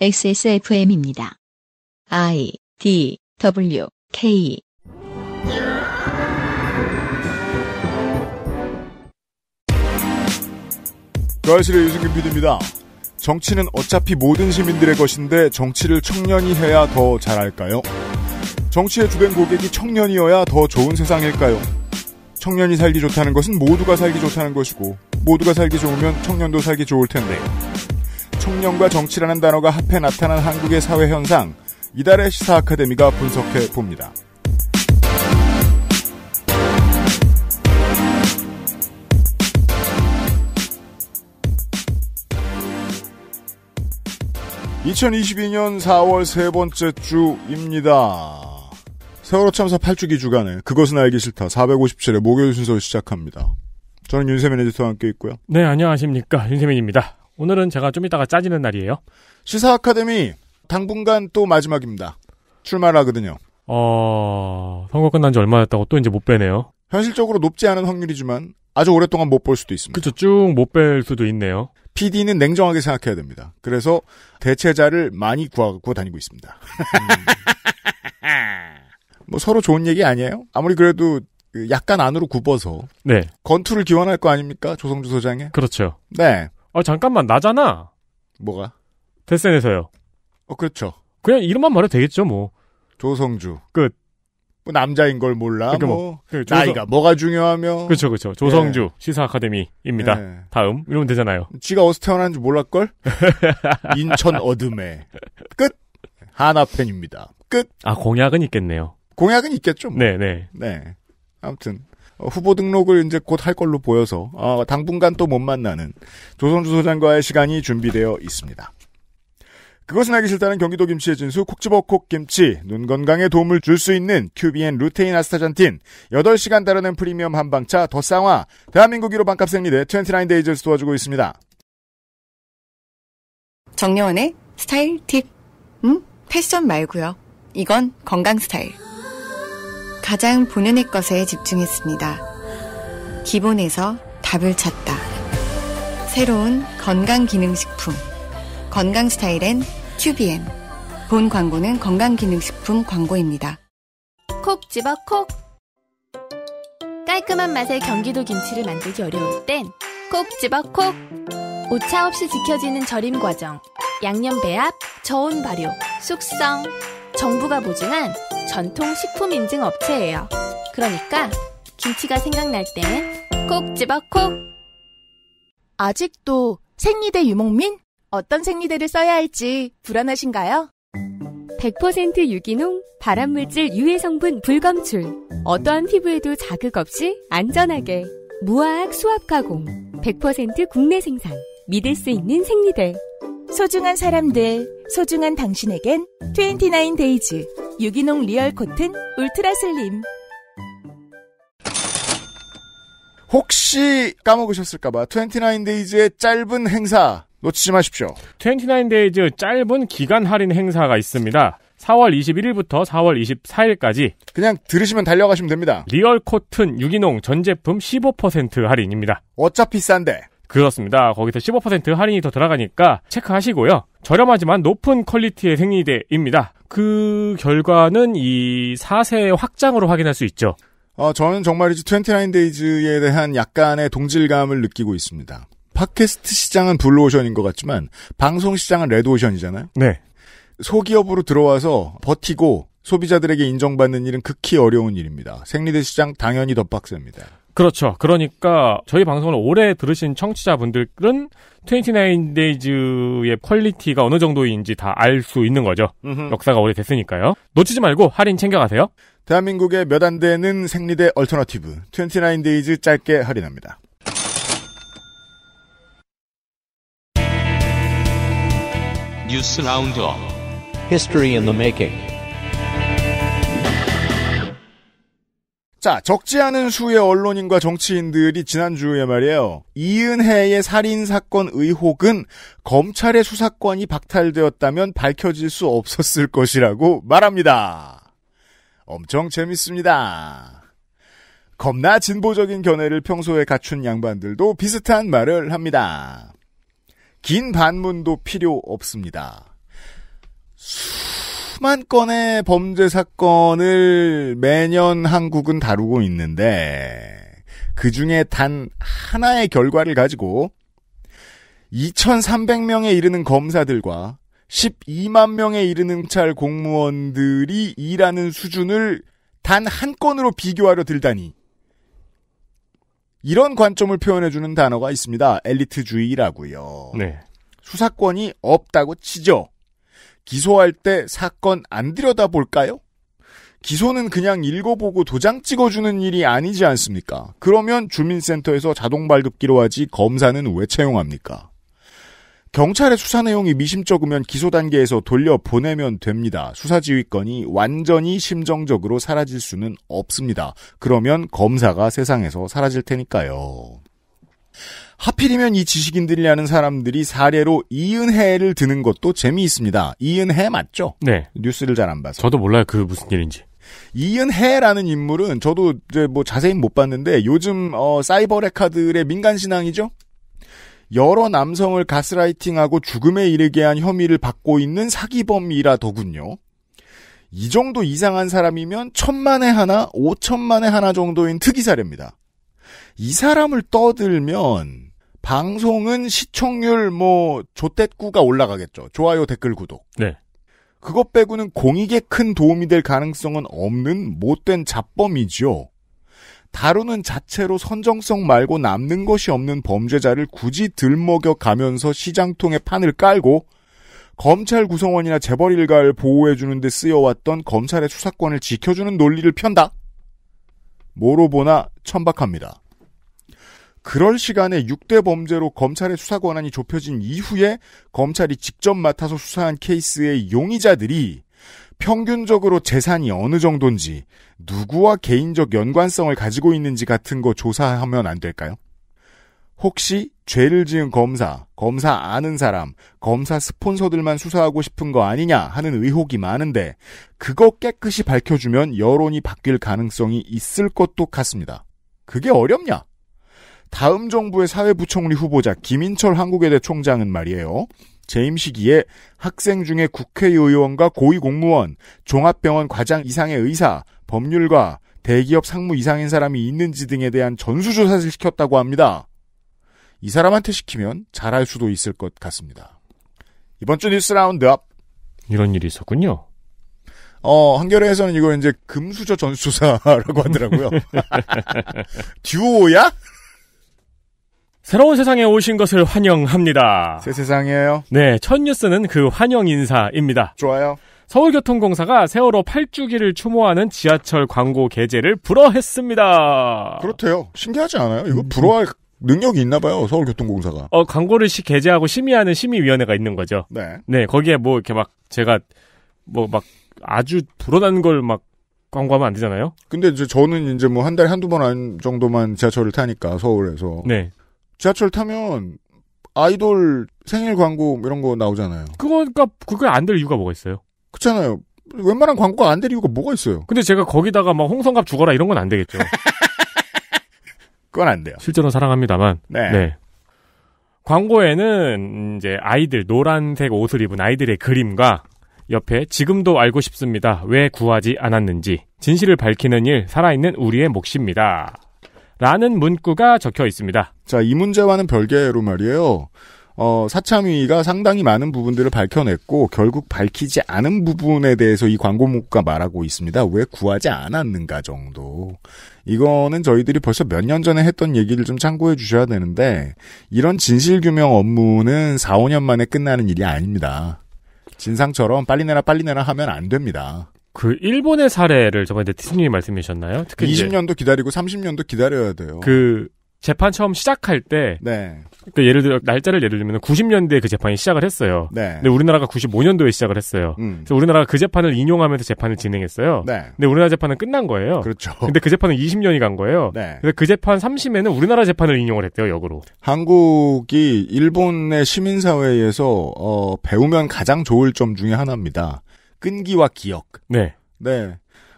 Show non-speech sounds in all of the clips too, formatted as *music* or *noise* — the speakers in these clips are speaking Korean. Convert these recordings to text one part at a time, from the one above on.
XSFM입니다. I D W K 그실의 유승균 PD입니다. 정치는 어차피 모든 시민들의 것인데 정치를 청년이 해야 더 잘할까요? 정치의 주된 고객이 청년이어야 더 좋은 세상일까요? 청년이 살기 좋다는 것은 모두가 살기 좋다는 것이고 모두가 살기 좋으면 청년도 살기 좋을 텐데 청년과 정치라는 단어가 합해 나타난 한국의 사회 현상, 이달의 시사 아카데미가 분석해 봅니다. (2022년 4월) 세 번째 주입니다. 세월호 참사 8주기 주간에 그것은 알기 싫다 457회 목요일 순서를 시작합니다. 저는 윤세민 에디터와 함께 있고요. 네, 안녕하십니까. 윤세민입니다. 오늘은 제가 좀 이따가 짜지는 날이에요. 시사 아카데미 당분간 또 마지막입니다. 출마하거든요. 어, 선거 끝난 지 얼마 됐다고 또 이제 못 빼네요. 현실적으로 높지 않은 확률이지만 아주 오랫동안 못 볼 수도 있습니다. 그렇죠. 쭉 못 뺄 수도 있네요. PD는 냉정하게 생각해야 됩니다. 그래서 대체자를 많이 구하고 다니고 있습니다. 음. *laughs* 뭐 서로 좋은 얘기 아니에요? 아무리 그래도 약간 안으로 굽어서 네. 건투를 기원할 거 아닙니까? 조성주 소장에. 그렇죠. 네. 아 잠깐만 나잖아. 뭐가? 데센에서요. 어 그렇죠. 그냥 이름만 말해도 되겠죠 뭐. 조성주. 끝. 뭐 남자인 걸 몰라. 그러니까 뭐, 뭐 조성... 나이가 뭐가 중요하며. 그렇죠, 그렇죠. 조성주 예. 시사 아카데미입니다. 예. 다음 이러면 되잖아요. 지가 어디서 태어난지 몰랐 걸. *laughs* 인천 어둠에 끝. 한화 팬입니다. 끝. 아 공약은 있겠네요. 공약은 있겠죠. 뭐. 네, 네, 네. 아무튼 어, 후보 등록을 이제 곧 할 걸로 보여서 어, 당분간 또 못 만나는 조선주 소장과의 시간이 준비되어 있습니다. 그것은 하기 싫다는 경기도 김치의 진수 콕지버콕 김치 눈 건강에 도움을 줄 수 있는 큐비엔 루테인 아스타잔틴 8시간 다루는 프리미엄 한방차 더 쌍화 대한민국 1호 반값 생리대 2 9데이즈를 도와주고 있습니다. 정려원의 스타일 팁 음? 패션 말고요. 이건 건강 스타일. 가장 본연의 것에 집중했습니다. 기본에서 답을 찾다. 새로운 건강기능식품. 건강 스타일엔 큐비엔. 본 광고는 건강기능식품 광고입니다. 콕 집어 콕. 깔끔한 맛의 경기도 김치를 만들기 어려울 땐 콕 집어 콕. 오차 없이 지켜지는 절임 과정. 양념 배합, 저온 발효, 숙성. 정부가 보증한 전통 식품 인증 업체예요. 그러니까 김치가 생각날 땐콕 집어 콕! 아직도 생리대 유목민? 어떤 생리대를 써야 할지 불안하신가요? 100% 유기농, 발암물질 유해 성분 불검출. 어떠한 피부에도 자극 없이 안전하게. 무화학 수압 가공. 100% 국내 생산. 믿을 수 있는 생리대. 소중한 사람들, 소중한 당신에겐 29 데이즈. 유기농 리얼 코튼 울트라 슬림 혹시 까먹으셨을까봐 29데이즈의 짧은 행사 놓치지 마십시오. 29데이즈 짧은 기간 할인 행사가 있습니다. 4월 21일부터 4월 24일까지 그냥 들으시면 달려가시면 됩니다. 리얼 코튼 유기농 전 제품 15% 할인입니다. 어차피 싼데 그렇습니다. 거기서 15% 할인이 더 들어가니까 체크하시고요. 저렴하지만 높은 퀄리티의 생리대입니다. 그 결과는 이사세 확장으로 확인할 수 있죠. 어, 저는 정말이지 29데이즈에 대한 약간의 동질감을 느끼고 있습니다. 팟캐스트 시장은 블루오션인 것 같지만 방송 시장은 레드오션이잖아요. 네. 소기업으로 들어와서 버티고 소비자들에게 인정받는 일은 극히 어려운 일입니다. 생리대 시장 당연히 더 빡셉니다. 그렇죠. 그러니까 저희 방송을 오래 들으신 청취자분들은 29데이즈의 퀄리티가 어느 정도인지 다 알 수 있는 거죠. 음흠. 역사가 오래됐으니까요. 놓치지 말고 할인 챙겨가세요. 대한민국의 몇 안 되는 생리대 얼터너티브 29데이즈 짧게 할인합니다. 뉴스 라운드업 History i 자, 적지 않은 수의 언론인과 정치인들이 지난주에 말이에요. 이은혜의 살인사건 의혹은 검찰의 수사권이 박탈되었다면 밝혀질 수 없었을 것이라고 말합니다. 엄청 재밌습니다. 겁나 진보적인 견해를 평소에 갖춘 양반들도 비슷한 말을 합니다. 긴 반문도 필요 없습니다. 수... 수만 건의 범죄 사건을 매년 한국은 다루고 있는데 그 중에 단 하나의 결과를 가지고 2,300명에 이르는 검사들과 12만 명에 이르는 경찰 공무원들이 일하는 수준을 단 한 건으로 비교하려 들다니. 이런 관점을 표현해주는 단어가 있습니다. 엘리트주의라고요. 네. 수사권이 없다고 치죠. 기소할 때 사건 안 들여다볼까요? 기소는 그냥 읽어보고 도장 찍어주는 일이 아니지 않습니까? 그러면 주민센터에서 자동 발급기로 하지 검사는 왜 채용합니까? 경찰의 수사 내용이 미심쩍으면 기소 단계에서 돌려보내면 됩니다. 수사지휘권이 완전히 심정적으로 사라질 수는 없습니다. 그러면 검사가 세상에서 사라질 테니까요. 하필이면 이 지식인들이라는 사람들이 사례로 이은해를 드는 것도 재미있습니다. 이은해 맞죠? 네. 뉴스를 잘 안 봐서. 저도 몰라요. 그 무슨 일인지. 이은해라는 인물은 저도 이제 뭐 자세히 못 봤는데 요즘 어 사이버 레카들의 민간 신앙이죠. 여러 남성을 가스라이팅하고 죽음에 이르게 한 혐의를 받고 있는 사기범이라더군요. 이 정도 이상한 사람이면 천만에 하나, 오천만에 하나 정도인 특이 사례입니다. 이 사람을 떠들면 방송은 시청률 뭐 조댓구가 올라가겠죠. 좋아요, 댓글, 구독. 네. 그것 빼고는 공익에 큰 도움이 될 가능성은 없는 못된 잡범이죠. 다루는 자체로 선정성 말고 남는 것이 없는 범죄자를 굳이 들먹여 가면서 시장통에 판을 깔고 검찰 구성원이나 재벌 일가를 보호해주는 데 쓰여왔던 검찰의 수사권을 지켜주는 논리를 편다. 뭐로 보나 천박합니다. 그럴 시간에 6대 범죄로 검찰의 수사 권한이 좁혀진 이후에 검찰이 직접 맡아서 수사한 케이스의 용의자들이 평균적으로 재산이 어느 정도인지 누구와 개인적 연관성을 가지고 있는지 같은 거 조사하면 안 될까요? 혹시 죄를 지은 검사, 검사 아는 사람, 검사 스폰서들만 수사하고 싶은 거 아니냐 하는 의혹이 많은데 그거 깨끗이 밝혀주면 여론이 바뀔 가능성이 있을 것도 같습니다. 그게 어렵냐? 다음 정부의 사회부총리 후보자 김인철 한국외대 총장은 말이에요. 재임 시기에 학생 중에 국회의원과 고위공무원, 종합병원 과장 이상의 의사, 법률가, 대기업 상무 이상인 사람이 있는지 등에 대한 전수조사를 시켰다고 합니다. 이 사람한테 시키면 잘할 수도 있을 것 같습니다. 이번 주 뉴스 라운드업. 이런 일이 있었군요. 어, 한겨레에서는 이걸 이제 금수저 전수조사라고 하더라고요. *laughs* 듀오야? 새로운 세상에 오신 것을 환영합니다. 새 세상이에요. 네, 첫 뉴스는 그 환영 인사입니다. 좋아요. 서울교통공사가 세월호 8주기를 추모하는 지하철 광고 게재를 불허했습니다. 그렇대요. 신기하지 않아요? 이거 음. 불허할 능력이 있나 봐요. 서울교통공사가. 어, 광고를 시 게재하고 심의하는 심의위원회가 있는 거죠. 네. 네, 거기에 뭐 이렇게 막 제가 뭐 막 아주 불어난 걸 막 광고하면 안 되잖아요. 근데 이제 저는 이제 뭐 한 달에 한두 번 정도만 지하철을 타니까 서울에서 네. 지하철 타면 아이돌 생일 광고 뭐 이런 거 나오잖아요. 그거니까 그러니까 그게 안 될 이유가 뭐가 있어요? 그렇잖아요. 웬만한 광고가 안 될 이유가 뭐가 있어요? 근데 제가 거기다가 막 홍성갑 죽어라 이런 건 안 되겠죠. *laughs* 그건 안 돼요. 실제로 사랑합니다만. 네. 네. 광고에는 이제 아이들 노란색 옷을 입은 아이들의 그림과 옆에 지금도 알고 싶습니다. 왜 구하지 않았는지 진실을 밝히는 일 살아있는 우리의 몫입니다. 라는 문구가 적혀 있습니다. 자, 이 문제와는 별개로 말이에요. 어, 사참위가 상당히 많은 부분들을 밝혀냈고 결국 밝히지 않은 부분에 대해서 이 광고문구가 말하고 있습니다. 왜 구하지 않았는가 정도. 이거는 저희들이 벌써 몇 년 전에 했던 얘기를 좀 참고해 주셔야 되는데 이런 진실규명 업무는 4, 5년 만에 끝나는 일이 아닙니다. 진상처럼 빨리 내라 빨리 내라 하면 안 됩니다. 그 일본의 사례를 저번에 네티즌님이 말씀해 주셨나요? 특히 20년도 기다리고 30년도 기다려야 돼요. 그 재판 처음 시작할 때 네. 그러니까 예를 들어 날짜를 예를 들면 90년대에 그 재판이 시작을 했어요. 네. 근데 우리나라가 95년도에 시작을 했어요. 음. 그래서 우리나라가 그 재판을 인용하면서 재판을 진행했어요. 네. 근데 우리나라 재판은 끝난 거예요. 그렇죠. 근데 그 재판은 20년이 간 거예요. 네. 근데 그 재판 3심에는 우리나라 재판을 인용을 했대요, 역으로. 한국이 일본의 시민사회에서 어, 배우면 가장 좋을 점 중에 하나입니다. 끈기와 기억. 네. 네.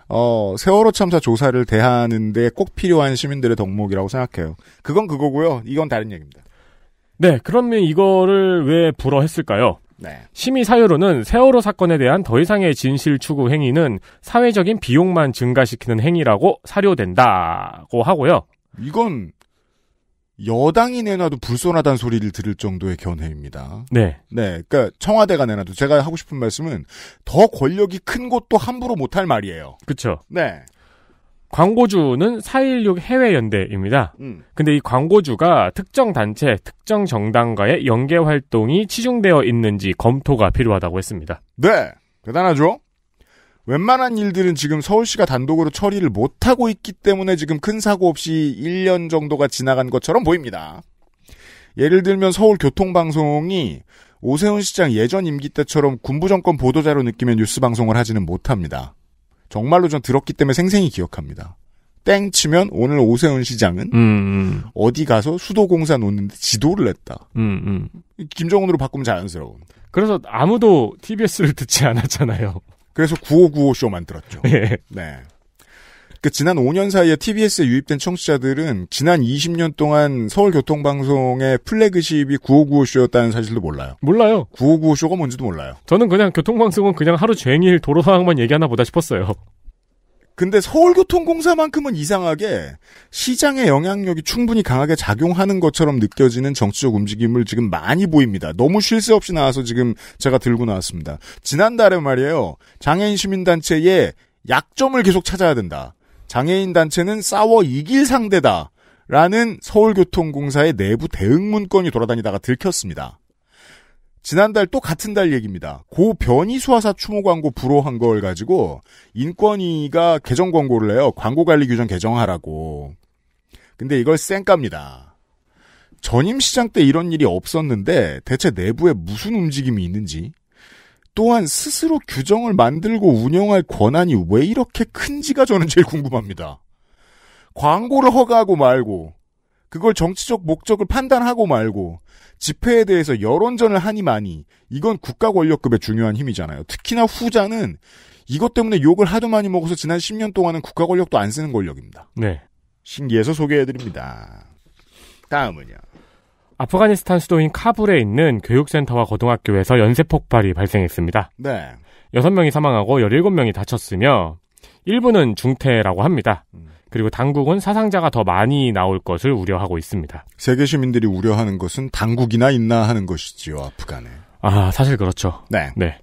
어, 세월호 참사 조사를 대하는데 꼭 필요한 시민들의 덕목이라고 생각해요. 그건 그거고요. 이건 다른 얘기입니다. 네, 그러면 이거를 왜불허했을까요 네. 심의 사유로는 세월호 사건에 대한 더 이상의 진실 추구 행위는 사회적인 비용만 증가시키는 행위라고 사료된다고 하고요. 이건 여당이 내놔도 불손하다는 소리를 들을 정도의 견해입니다. 네. 네. 그니까 청와대가 내놔도 제가 하고 싶은 말씀은 더 권력이 큰 곳도 함부로 못할 말이에요. 그렇 네. 광고주는 4.16 해외연대입니다. 음. 근데 이 광고주가 특정 단체, 특정 정당과의 연계 활동이 치중되어 있는지 검토가 필요하다고 했습니다. 네. 대단하죠? 웬만한 일들은 지금 서울시가 단독으로 처리를 못하고 있기 때문에 지금 큰 사고 없이 1년 정도가 지나간 것처럼 보입니다. 예를 들면 서울교통방송이 오세훈 시장 예전 임기 때처럼 군부정권 보도자료 느끼의 뉴스 방송을 하지는 못합니다. 정말로 전 들었기 때문에 생생히 기억합니다. 땡 치면 오늘 오세훈 시장은 음, 음. 어디 가서 수도공사 놓는데 지도를 냈다. 음, 음. 김정은으로 바꾸면 자연스러운. 그래서 아무도 TBS를 듣지 않았잖아요. 그래서 9595쇼 만들었죠. 예. 네. 그 지난 5년 사이에 TBS에 유입된 청취자들은 지난 20년 동안 서울교통방송의 플래그십이 9595쇼였다는 사실도 몰라요. 몰라요. 9595쇼가 뭔지도 몰라요. 저는 그냥 교통방송은 그냥 하루 종일 도로 상황만 얘기하나 보다 싶었어요. 근데 서울교통공사만큼은 이상하게 시장의 영향력이 충분히 강하게 작용하는 것처럼 느껴지는 정치적 움직임을 지금 많이 보입니다. 너무 쉴 새 없이 나와서 지금 제가 들고 나왔습니다. 지난달에 말이에요. 장애인 시민단체의 약점을 계속 찾아야 된다. 장애인 단체는 싸워 이길 상대다. 라는 서울교통공사의 내부 대응 문건이 돌아다니다가 들켰습니다. 지난달 또 같은 달 얘기입니다. 고 변이수화사 추모 광고 불호한 걸 가지고 인권위가 개정 광고를 해요. 광고관리 규정 개정하라고. 근데 이걸 쌩깝니다. 전임 시장 때 이런 일이 없었는데 대체 내부에 무슨 움직임이 있는지 또한 스스로 규정을 만들고 운영할 권한이 왜 이렇게 큰지가 저는 제일 궁금합니다. 광고를 허가하고 말고 그걸 정치적 목적을 판단하고 말고 집회에 대해서 여론전을 하니마니 이건 국가 권력급의 중요한 힘이잖아요. 특히나 후자는 이것 때문에 욕을 하도 많이 먹어서 지난 10년 동안은 국가 권력도 안 쓰는 권력입니다. 네. 신기해서 소개해드립니다. 다음은요. 아프가니스탄 수도인 카불에 있는 교육센터와 고등학교에서 연쇄 폭발이 발생했습니다. 네. 6명이 사망하고 17명이 다쳤으며 일부는 중태라고 합니다. 음. 그리고 당국은 사상자가 더 많이 나올 것을 우려하고 있습니다. 세계 시민들이 우려하는 것은 당국이나 있나 하는 것이지요, 아프간에. 아, 사실 그렇죠. 네. 네.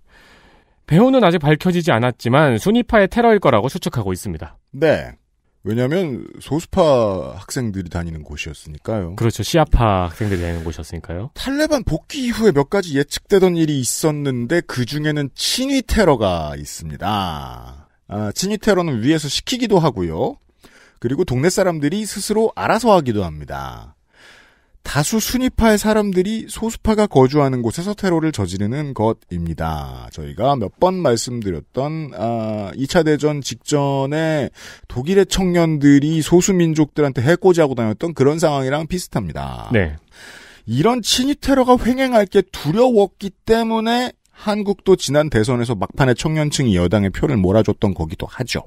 배후는 아직 밝혀지지 않았지만 순위파의 테러일 거라고 추측하고 있습니다. 네. 왜냐하면 소수파 학생들이 다니는 곳이었으니까요. 그렇죠. 시아파 학생들이 다니는 곳이었으니까요. 탈레반 복귀 이후에 몇 가지 예측되던 일이 있었는데 그 중에는 친위 테러가 있습니다. 아, 친위 테러는 위에서 시키기도 하고요. 그리고 동네 사람들이 스스로 알아서 하기도 합니다. 다수 순위파의 사람들이 소수파가 거주하는 곳에서 테러를 저지르는 것입니다. 저희가 몇 번 말씀드렸던 아, 2차 대전 직전에 독일의 청년들이 소수민족들한테 해코지하고 다녔던 그런 상황이랑 비슷합니다. 네. 이런 친위 테러가 횡행할 게 두려웠기 때문에 한국도 지난 대선에서 막판에 청년층이 여당의 표를 몰아줬던 거기도 하죠.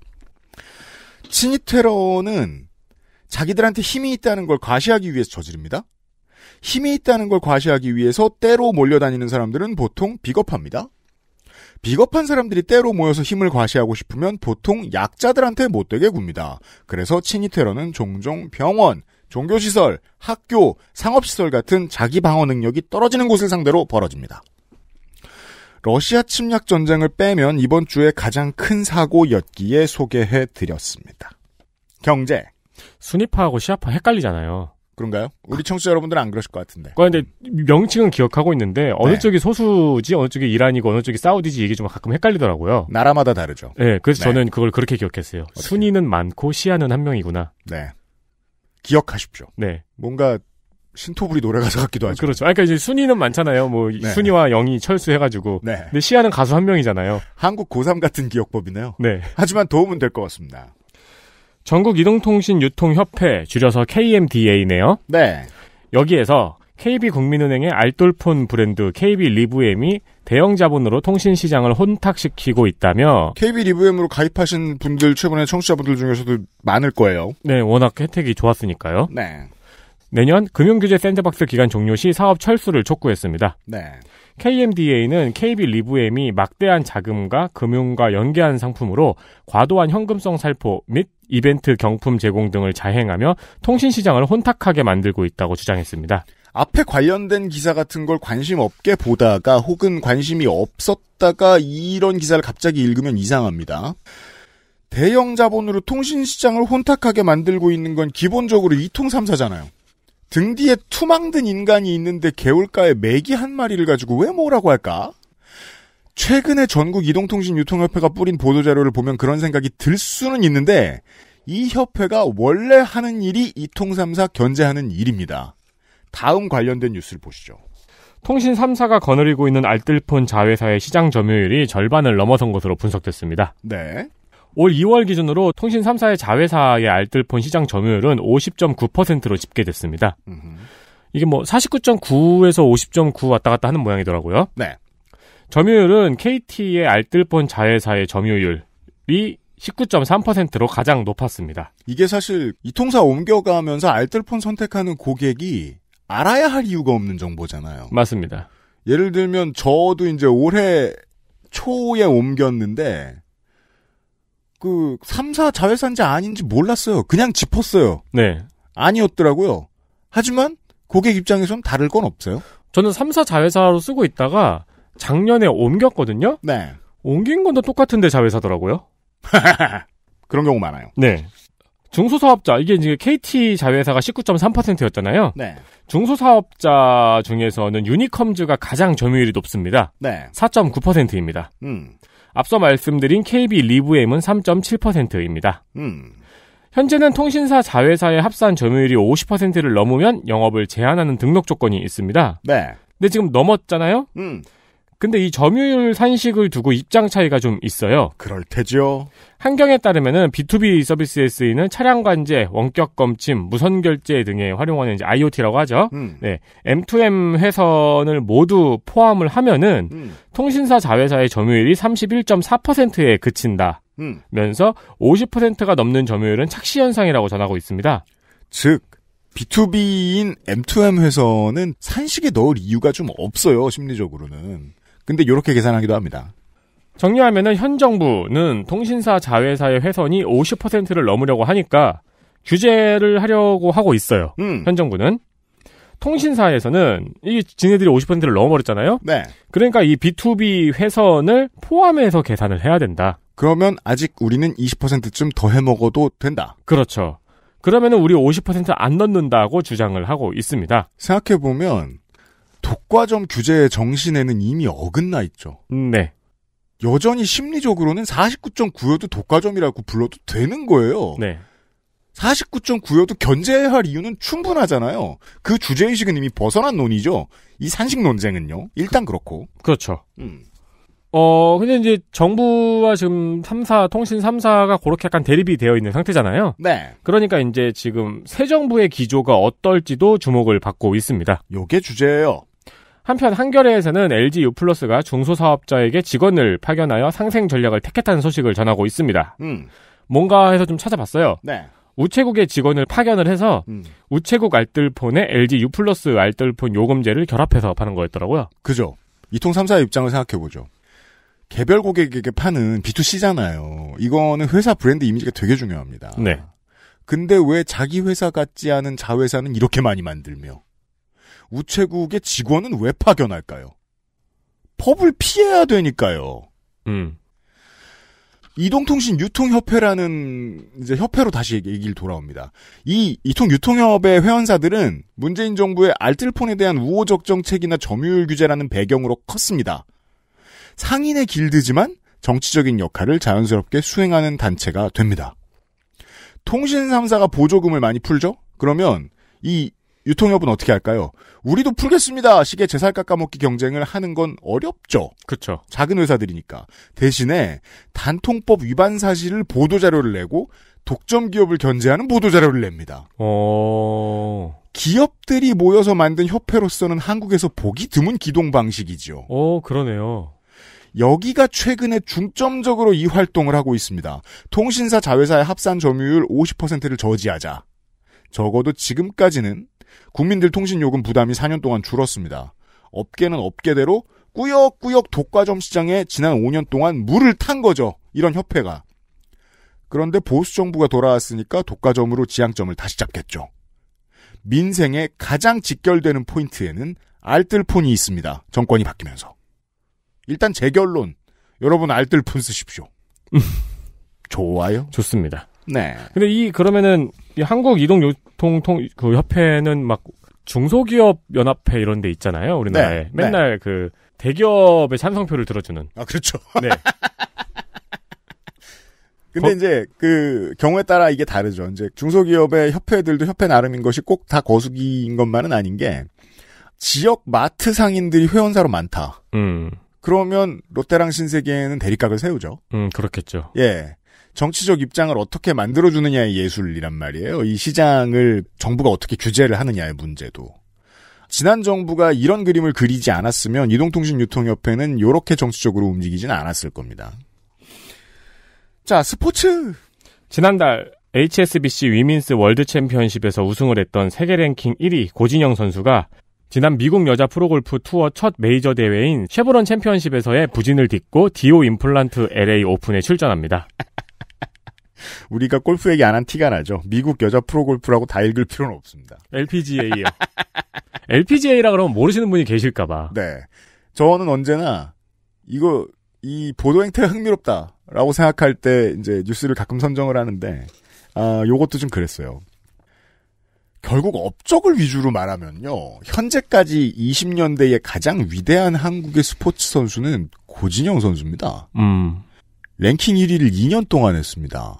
친이 테러는 자기들한테 힘이 있다는 걸 과시하기 위해서 저지릅니다. 힘이 있다는 걸 과시하기 위해서 때로 몰려다니는 사람들은 보통 비겁합니다. 비겁한 사람들이 때로 모여서 힘을 과시하고 싶으면 보통 약자들한테 못되게 굽니다. 그래서 친이 테러는 종종 병원, 종교시설, 학교, 상업시설 같은 자기 방어 능력이 떨어지는 곳을 상대로 벌어집니다. 러시아 침략 전쟁을 빼면 이번 주에 가장 큰 사고였기에 소개해 드렸습니다. 경제. 순위파하고 시아파 헷갈리잖아요. 그런가요? 우리 청취자 여러분들은 안 그러실 것 같은데. 그런데 명칭은 기억하고 있는데 어느 네. 쪽이 소수지, 어느 쪽이 이란이고 어느 쪽이 사우디지 얘기 좀 가끔 헷갈리더라고요. 나라마다 다르죠. 네, 그래서 네. 저는 그걸 그렇게 기억했어요. 어떻게? 순위는 많고 시아는 한 명이구나. 네, 기억하십시오. 네, 뭔가 신토불이 노래가사 같기도 하죠. 그렇죠. 아, 그러니까 이제 순위는 많잖아요. 뭐 네. 순위와 영이 철수해가지고. 네. 근데 시아는 가수 한 명이잖아요. 한국 고3 같은 기억법이네요. 네. 하지만 도움은 될 것 같습니다. 전국 이동통신 유통협회 줄여서 KMDA네요. 네. 여기에서 KB국민은행의 알뜰폰 브랜드 KB 리브엠이 대형 자본으로 통신 시장을 혼탁시키고 있다며 KB 리브엠으로 가입하신 분들 최근에 청취자분들 중에서도 많을 거예요. 네, 워낙 혜택이 좋았으니까요. 네. 내년 금융규제 샌드박스 기간 종료 시 사업 철수를 촉구했습니다. 네. KMDA는 KB 리브엠이 막대한 자금과 금융과 연계한 상품으로 과도한 현금성 살포 및 이벤트 경품 제공 등을 자행하며 통신 시장을 혼탁하게 만들고 있다고 주장했습니다. 앞에 관련된 기사 같은 걸 관심 없게 보다가 혹은 관심이 없었다가 이런 기사를 갑자기 읽으면 이상합니다. 대형 자본으로 통신 시장을 혼탁하게 만들고 있는 건 기본적으로 이통삼사잖아요. 등 뒤에 투망든 인간이 있는데 개울가에 메기 한 마리를 가지고 왜 뭐라고 할까? 최근에 전국 이동통신 유통협회가 뿌린 보도자료를 보면 그런 생각이 들 수는 있는데 이 협회가 원래 하는 일이 이통삼사 견제하는 일입니다. 다음 관련된 뉴스를 보시죠. 통신 3사가 거느리고 있는 알뜰폰 자회사의 시장 점유율이 절반을 넘어선 것으로 분석됐습니다. 네. 올 2월 기준으로 통신 3사의 자회사의 알뜰폰 시장 점유율은 50.9%로 집계됐습니다. 이게 뭐 49.9에서 50.9 왔다 갔다 하는 모양이더라고요. 네. 점유율은 KT의 알뜰폰 자회사의 점유율이 19.3%로 가장 높았습니다. 이게 사실 이 통사 옮겨가면서 알뜰폰 선택하는 고객이 알아야 할 이유가 없는 정보잖아요. 맞습니다. 예를 들면 저도 이제 올해 초에 옮겼는데 그 3사 자회사인지 아닌지 몰랐어요. 그냥 짚었어요. 네. 아니었더라고요. 하지만 고객 입장에선 다를 건 없어요. 저는 3사 자회사로 쓰고 있다가 작년에 옮겼거든요. 네. 옮긴 건도 똑같은데 자회사더라고요. *laughs* 그런 경우 많아요. 네. 중소사업자 이게 이제 KT 자회사가 19.3%였잖아요. 네. 중소사업자 중에서는 유니컴즈가 가장 점유율이 높습니다. 네. 4.9%입니다. 음. 앞서 말씀드린 KB 리브엠은 3.7%입니다. 음. 현재는 통신사 자회사의 합산 점유율이 50%를 넘으면 영업을 제한하는 등록 조건이 있습니다. 네. 근데 지금 넘었잖아요? 음. 근데 이 점유율 산식을 두고 입장 차이가 좀 있어요. 그럴 테죠. 한경에 따르면은 B2B 서비스에 쓰이는 차량 관제, 원격 검침, 무선 결제 등에 활용하는 이제 IoT라고 하죠. 음. 네. M2M 회선을 모두 포함을 하면은 음. 통신사 자회사의 점유율이 31.4%에 그친다. 음. 면서 50%가 넘는 점유율은 착시 현상이라고 전하고 있습니다. 즉 B2B인 M2M 회선은 산식에 넣을 이유가 좀 없어요, 심리적으로는. 근데 이렇게 계산하기도 합니다. 정리하면현 정부는 통신사 자회사의 회선이 50%를 넘으려고 하니까 규제를 하려고 하고 있어요. 음. 현 정부는 통신사에서는 이 지네들이 50%를 넘어버렸잖아요. 네. 그러니까 이 B2B 회선을 포함해서 계산을 해야 된다. 그러면 아직 우리는 20%쯤 더 해먹어도 된다. 그렇죠. 그러면 우리 50%안 넣는다고 주장을 하고 있습니다. 생각해보면 독과점 규제의 정신에는 이미 어긋나 있죠. 네. 여전히 심리적으로는 49.9여도 독과점이라고 불러도 되는 거예요. 네. 49.9여도 견제해야 할 이유는 충분하잖아요. 그 주제의식은 이미 벗어난 논의죠. 이 산식 논쟁은요. 일단 그, 렇고 그렇죠. 음. 어, 근데 이제 정부와 지금 3사, 통신 3사가 그렇게 약간 대립이 되어 있는 상태잖아요. 네. 그러니까 이제 지금 새 정부의 기조가 어떨지도 주목을 받고 있습니다. 요게 주제예요. 한편 한겨레에서는 LG U+가 중소사업자에게 직원을 파견하여 상생 전략을 택했다는 소식을 전하고 있습니다. 음. 뭔가 해서 좀 찾아봤어요. 네. 우체국의 직원을 파견을 해서 음. 우체국 알뜰폰에 LG U 플러스 알뜰폰 요금제를 결합해서 파는 거였더라고요. 그죠. 이통 3사의 입장을 생각해보죠. 개별 고객에게 파는 B2C잖아요. 이거는 회사 브랜드 이미지가 되게 중요합니다. 네. 근데 왜 자기 회사 같지 않은 자회사는 이렇게 많이 만들며 우체국의 직원은 왜 파견할까요? 법을 피해야 되니까요. 음. 이동통신 유통협회라는 이제 협회로 다시 얘기를 돌아옵니다. 이 이통 유통협의 회원사들은 문재인 정부의 알뜰폰에 대한 우호적 정책이나 점유율 규제라는 배경으로 컸습니다. 상인의 길드지만 정치적인 역할을 자연스럽게 수행하는 단체가 됩니다. 통신 3사가 보조금을 많이 풀죠? 그러면 이 유통협은 어떻게 할까요? 우리도 풀겠습니다. 시계 재살 깎아먹기 경쟁을 하는 건 어렵죠. 그렇죠. 작은 회사들이니까. 대신에 단통법 위반 사실을 보도자료를 내고 독점 기업을 견제하는 보도자료를 냅니다. 어... 기업들이 모여서 만든 협회로서는 한국에서 보기 드문 기동 방식이지 어, 그러네요. 여기가 최근에 중점적으로 이 활동을 하고 있습니다. 통신사 자회사의 합산 점유율 50%를 저지하자. 적어도 지금까지는 국민들 통신요금 부담이 4년 동안 줄었습니다. 업계는 업계대로 꾸역꾸역 독과점 시장에 지난 5년 동안 물을 탄 거죠. 이런 협회가. 그런데 보수 정부가 돌아왔으니까 독과점으로 지향점을 다시 잡겠죠. 민생에 가장 직결되는 포인트에는 알뜰폰이 있습니다. 정권이 바뀌면서. 일단 재 결론. 여러분 알뜰폰 쓰십시오. *laughs* 좋아요. 좋습니다. 네. 근데 이 그러면은 이 한국 이동 유통 통그 협회는 막 중소기업 연합회 이런 데 있잖아요. 우리나라에 네, 네. 맨날 네. 그 대기업의 찬성표를 들어주는. 아 그렇죠. 네. *laughs* 근데 거, 이제 그 경우에 따라 이게 다르죠. 이제 중소기업의 협회들도 협회 나름인 것이 꼭 다 거수기인 것만은 아닌 게 지역 마트 상인들이 회원사로 많다. 음. 그러면 롯데랑 신세계는 대립각을 세우죠. 음, 그렇겠죠. 예. 정치적 입장을 어떻게 만들어주느냐의 예술이란 말이에요. 이 시장을 정부가 어떻게 규제를 하느냐의 문제도. 지난 정부가 이런 그림을 그리지 않았으면 이동통신유통협회는 이렇게 정치적으로 움직이진 않았을 겁니다. 자, 스포츠! 지난달 HSBC 위민스 월드 챔피언십에서 우승을 했던 세계 랭킹 1위 고진영 선수가 지난 미국 여자 프로골프 투어 첫 메이저 대회인 쉐보런 챔피언십에서의 부진을 딛고 디오 임플란트 LA 오픈에 출전합니다. *laughs* 우리가 골프 얘기 안 한 티가 나죠. 미국 여자 프로골프라고 다 읽을 필요는 없습니다. LPGA요. LPGA라 *laughs* 그러면 모르시는 분이 계실까봐. 네. 저는 언제나 이거 이 보도 행태가 흥미롭다라고 생각할 때 이제 뉴스를 가끔 선정을 하는데 아 요것도 좀 그랬어요. 결국 업적을 위주로 말하면요. 현재까지 2 0년대에 가장 위대한 한국의 스포츠 선수는 고진영 선수입니다. 음. 랭킹 1위를 2년 동안 했습니다.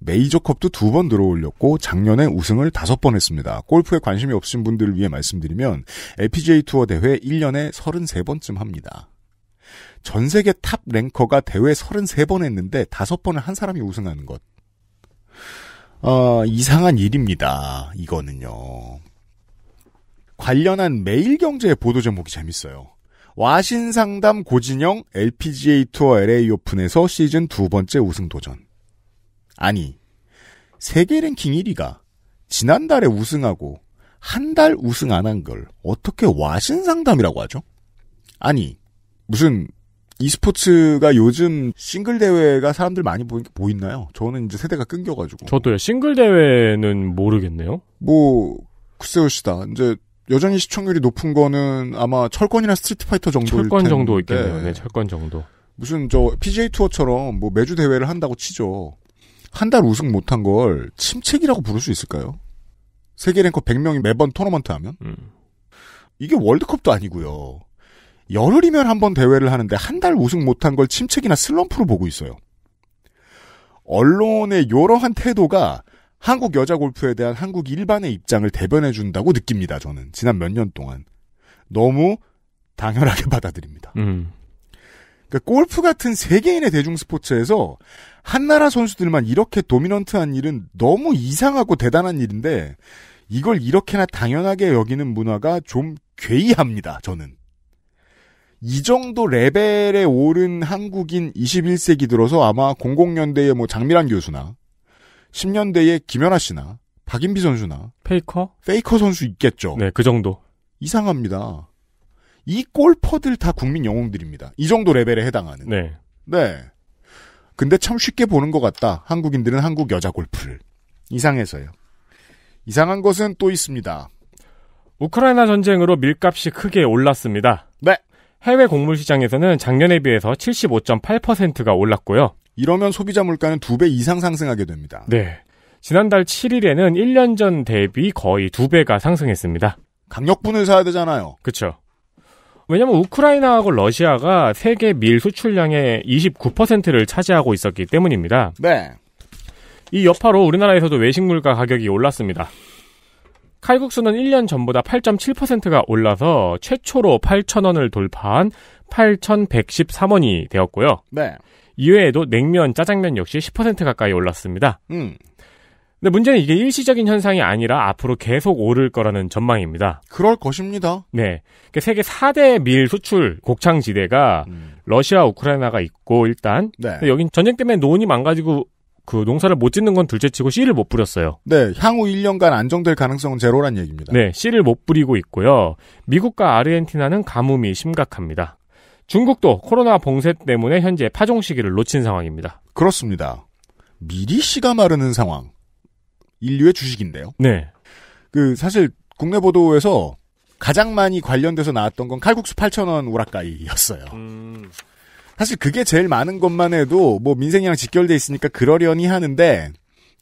메이저컵도 두 번 들어올렸고 작년에 우승을 다섯 번 했습니다. 골프에 관심이 없으신 분들을 위해 말씀드리면 LPGA 투어 대회 1년에 33번쯤 합니다. 전 세계 탑 랭커가 대회 33번 했는데 다섯 번을 한 사람이 우승하는 것. 어, 이상한 일입니다. 이거는요. 관련한 매일경제 보도 제목이 재밌어요. 와신상담 고진영 LPGA 투어 LA 오픈에서 시즌 두 번째 우승 도전. 아니, 세계 랭킹 1위가 지난달에 우승하고 한달 우승 안 한 걸 어떻게 와신상담이라고 하죠? 아니, 무슨 e스포츠가 요즘 싱글 대회가 사람들 많이 보인 게 보이나요? 저는 이제 세대가 끊겨가지고. 저도요. 싱글 대회는 모르겠네요. 뭐 글쎄요, 시다. 이제 여전히 시청률이 높은 거는 아마 철권이나 스트리트 파이터 정도. 철권 텐데. 정도 있겠네요. 네, 철권 정도. 무슨 저 PGA 투어처럼 뭐 매주 대회를 한다고 치죠. 한달 우승 못한 걸 침체기라고 부를 수 있을까요? 세계 랭커 100명이 매번 토너먼트 하면? 음. 이게 월드컵도 아니고요. 열흘이면 한 번 대회를 하는데 한 달 우승 못한 걸 침체기나 슬럼프로 보고 있어요. 언론의 이러한 태도가 한국 여자 골프에 대한 한국 일반의 입장을 대변해 준다고 느낍니다. 저는 지난 몇 년 동안 너무 당연하게 *laughs* 받아들입니다. 음. 그러니까 골프 같은 세계인의 대중 스포츠에서 한나라 선수들만 이렇게 도미넌트한 일은 너무 이상하고 대단한 일인데 이걸 이렇게나 당연하게 여기는 문화가 좀 괴이합니다. 저는. 이 정도 레벨에 오른 한국인 21세기 들어서 아마 0 0년대의뭐 장미란 교수나 1 0년대의 김연아 씨나 박인비 선수나 페이커? 페이커 선수 있겠죠. 네, 그 정도. 이상합니다. 이 골퍼들 다 국민 영웅들입니다. 이 정도 레벨에 해당하는. 네. 네. 근데 참 쉽게 보는 것 같다. 한국인들은 한국 여자 골프를. 이상해서요. 이상한 것은 또 있습니다. 우크라이나 전쟁으로 밀값이 크게 올랐습니다. 네. 해외 곡물 시장에서는 작년에 비해서 75.8%가 올랐고요. 이러면 소비자 물가는 두 배 이상 상승하게 됩니다. 네. 지난달 7일에는 1년 전 대비 거의 두배가 상승했습니다. 강력분을 사야 되잖아요. 그렇죠. 왜냐면 우크라이나하고 러시아가 세계 밀 수출량의 29%를 차지하고 있었기 때문입니다. 네. 이 여파로 우리나라에서도 외식 물가 가격이 올랐습니다. 칼국수는 1년 전보다 8.7%가 올라서 최초로 8,000원을 돌파한 8,113원이 되었고요. 네. 이외에도 냉면, 짜장면 역시 10% 가까이 올랐습니다. 음. 근데 문제는 이게 일시적인 현상이 아니라 앞으로 계속 오를 거라는 전망입니다. 그럴 것입니다. 네. 그러니까 세계 4대 밀 수출 곡창지대가 음. 러시아, 우크라이나가 있고 일단 네. 여긴 전쟁 때문에 논이 망가지고 그 농사를 못 짓는 건 둘째치고 씨를 못 뿌렸어요. 네, 향후 1년간 안정될 가능성은 제로란 얘기입니다. 네, 씨를 못 뿌리고 있고요. 미국과 아르헨티나는 가뭄이 심각합니다. 중국도 코로나 봉쇄 때문에 현재 파종 시기를 놓친 상황입니다. 그렇습니다. 미리 씨가 마르는 상황. 인류의 주식인데요. 네. 그 사실 국내 보도에서 가장 많이 관련돼서 나왔던 건 칼국수 8,000원 오락가이였어요. 음... 사실 그게 제일 많은 것만 해도 뭐 민생이랑 직결돼 있으니까 그러려니 하는데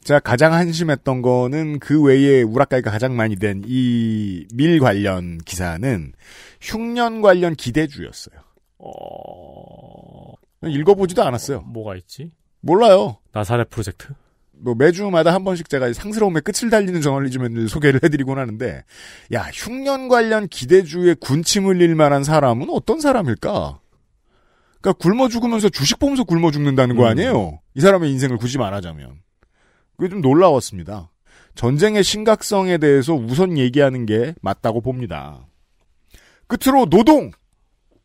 제가 가장 한심했던 거는 그 외에 우라카이가 가장 많이 된 이 밀 관련 기사는 흉년 관련 기대주였어요. 어... 읽어보지도 않았어요. 뭐가 있지? 몰라요. 나사렛 프로젝트? 뭐 매주마다 한 번씩 제가 상스러움의 끝을 달리는 저널리즘을 소개를 해드리곤 하는데 야 흉년 관련 기대주의군침 흘릴 만한 사람은 어떤 사람일까? 그러니까 굶어 죽으면서 주식 보면서 굶어 죽는다는 거 음. 아니에요? 음. 이 사람의 인생을 굳이 말하자면 그게 좀 놀라웠습니다. 전쟁의 심각성에 대해서 우선 얘기하는 게 맞다고 봅니다. 끝으로 노동!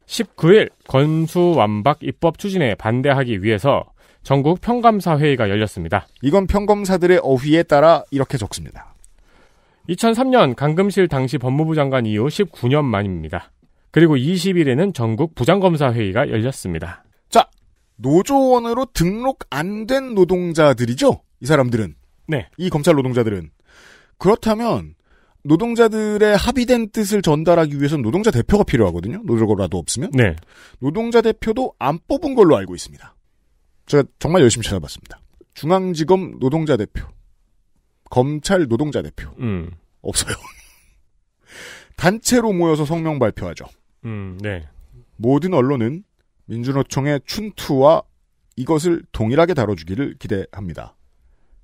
19일 건수완박 입법 추진에 반대하기 위해서 전국 평검사 회의가 열렸습니다. 이건 평검사들의 어휘에 따라 이렇게 적습니다. 2003년 강금실 당시 법무부 장관 이후 19년 만입니다. 그리고 20일에는 전국 부장검사 회의가 열렸습니다. 자, 노조원으로 등록 안 된 노동자들이죠? 이 사람들은. 네. 이 검찰 노동자들은. 그렇다면 노동자들의 합의된 뜻을 전달하기 위해서 노동자 대표가 필요하거든요. 노조라도 없으면. 네. 노동자 대표도 안 뽑은 걸로 알고 있습니다. 제가 정말 열심히 찾아봤습니다. 중앙지검 노동자 대표, 검찰 노동자 대표 음. 없어요. *laughs* 단체로 모여서 성명 발표하죠. 음, 네. 모든 언론은 민주노총의 춘투와 이것을 동일하게 다뤄주기를 기대합니다.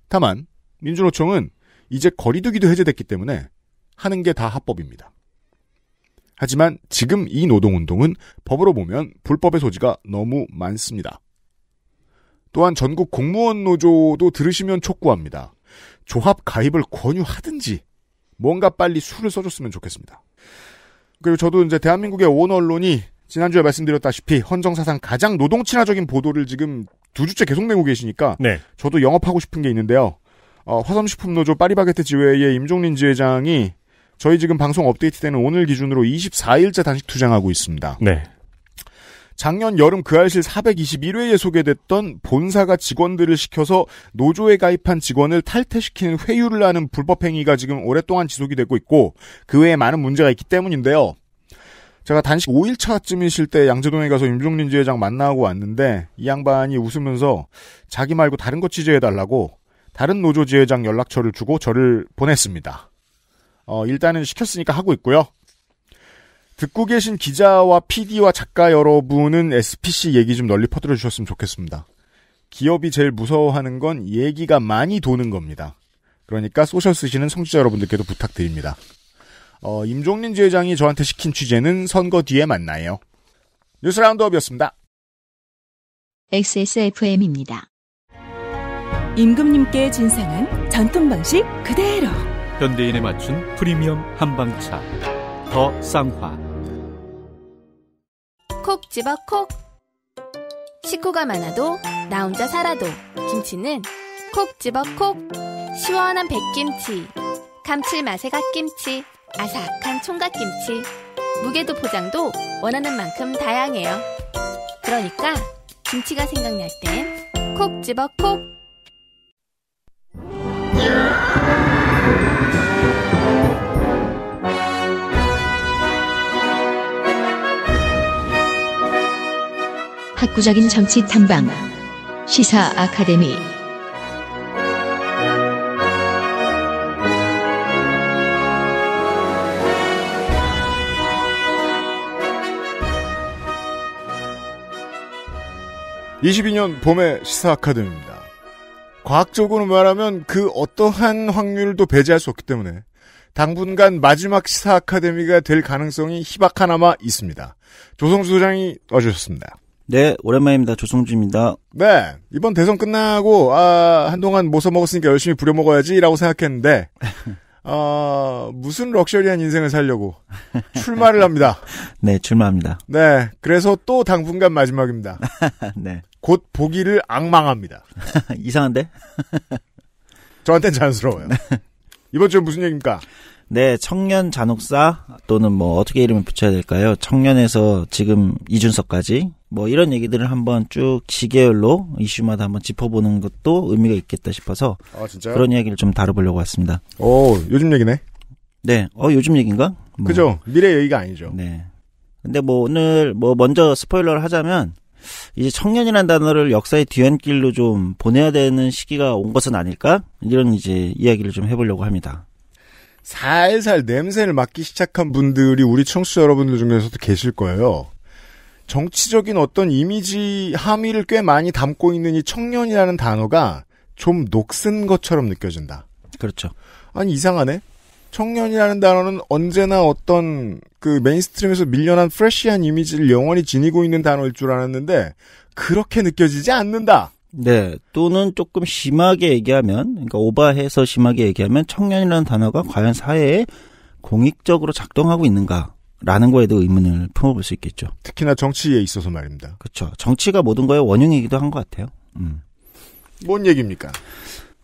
다만 민주노총은 이제 거리두기도 해제됐기 때문에 하는 게 다 합법입니다. 하지만 지금 이 노동운동은 법으로 보면 불법의 소지가 너무 많습니다. 또한 전국 공무원 노조도 들으시면 촉구합니다. 조합 가입을 권유하든지 뭔가 빨리 수를 써줬으면 좋겠습니다. 그리고 저도 이제 대한민국의 온 언론이 지난주에 말씀드렸다시피 헌정사상 가장 노동 친화적인 보도를 지금 두 주째 계속 내고 계시니까 네. 저도 영업하고 싶은 게 있는데요. 어, 화성식품노조 파리바게트 지회의 임종린 지회장이 저희 지금 방송 업데이트되는 오늘 기준으로 24일째 단식 투쟁하고 있습니다. 네. 작년 여름 그 알실 421회에 소개됐던 본사가 직원들을 시켜서 노조에 가입한 직원을 탈퇴시키는 회유를 하는 불법행위가 지금 오랫동안 지속이 되고 있고 그 외에 많은 문제가 있기 때문인데요. 제가 단식 5일차쯤이실 때 양재동에 가서 임종린 지회장 만나고 왔는데 이 양반이 웃으면서 자기 말고 다른 거 취재해달라고 다른 노조 지회장 연락처를 주고 저를 보냈습니다. 어, 일단은 시켰으니까 하고 있고요. 듣고 계신 기자와 PD와 작가 여러분은 SPC 얘기 좀 널리 퍼뜨려 주셨으면 좋겠습니다. 기업이 제일 무서워하는 건 얘기가 많이 도는 겁니다. 그러니까 소셜 쓰시는 성취자 여러분들께도 부탁드립니다. 어, 임종린 지회장이 저한테 시킨 취재는 선거 뒤에 만나요. 뉴스 라운드업이었습니다. XSFM입니다. 임금님께 진상한 전통 방식 그대로 현대인에 맞춘 프리미엄 한방차 더 쌍화 콕 집어 콕. 식구가 많아도 나 혼자 살아도 김치는 콕 집어 콕. 시원한 백김치, 감칠맛의 갓김치, 아삭한 총각김치. 무게도 포장도 원하는 만큼 다양해요. 그러니까 김치가 생각날 땐 콕 집어 콕. 학구적인 정치 탐방 시사 아카데미 (22년) 봄의 시사 아카데미입니다 과학적으로 말하면 그 어떠한 확률도 배제할 수 없기 때문에 당분간 마지막 시사 아카데미가 될 가능성이 희박하나마 있습니다. 조성수 소장이 와주셨습니다. 네, 오랜만입니다. 조성주입니다. 네, 이번 대선 끝나고 아, 한동안 못서먹었으니까 열심히 부려먹어야지라고 생각했는데 *laughs* 어, 무슨 럭셔리한 인생을 살려고 출마를 합니다. *laughs* 네, 출마합니다. 네, 그래서 또 당분간 마지막입니다. *laughs* 네. 곧 보기를 악망합니다. 이상한데? 저한테는 자연스러워요. 이번 주에 무슨 얘기입니까? 네, 청년 잔혹사 또는 뭐 어떻게 이름을 붙여야 될까요? 청년에서 지금 이준석까지 뭐 이런 얘기들을 한번 쭉 시계열로 이슈마다 한번 짚어보는 것도 의미가 있겠다 싶어서 아, 그런 이야기를 좀 다뤄보려고 왔습니다. 오, 요즘 얘기네. 네, 어 요즘 얘기인가? 뭐. 그죠. 미래 얘기가 아니죠. 네. 근데 뭐 오늘 뭐 먼저 스포일러를 하자면 이제 청년이라는 단어를 역사의 뒤안길로 좀 보내야 되는 시기가 온 것은 아닐까? 이런 이제 이야기를 좀 해보려고 합니다. 살살 냄새를 맡기 시작한 분들이 우리 청취자 여러분들 중에서도 계실 거예요. 정치적인 어떤 이미지 함의를 꽤 많이 담고 있는 이 청년이라는 단어가 좀 녹슨 것처럼 느껴진다. 그렇죠. 아니 이상하네. 청년이라는 단어는 언제나 어떤 그 메인스트림에서 밀려난 프레쉬한 이미지를 영원히 지니고 있는 단어일 줄 알았는데 그렇게 느껴지지 않는다. 네. 또는 조금 심하게 얘기하면, 그러니까 오바해서 심하게 얘기하면 청년이라는 단어가 과연 사회에 공익적으로 작동하고 있는가? 라는 거에도 의문을 품어볼 수 있겠죠. 특히나 정치에 있어서 말입니다. 그렇죠. 정치가 모든 거의 원흉이기도 한 것 같아요. 음. 뭔 얘기입니까?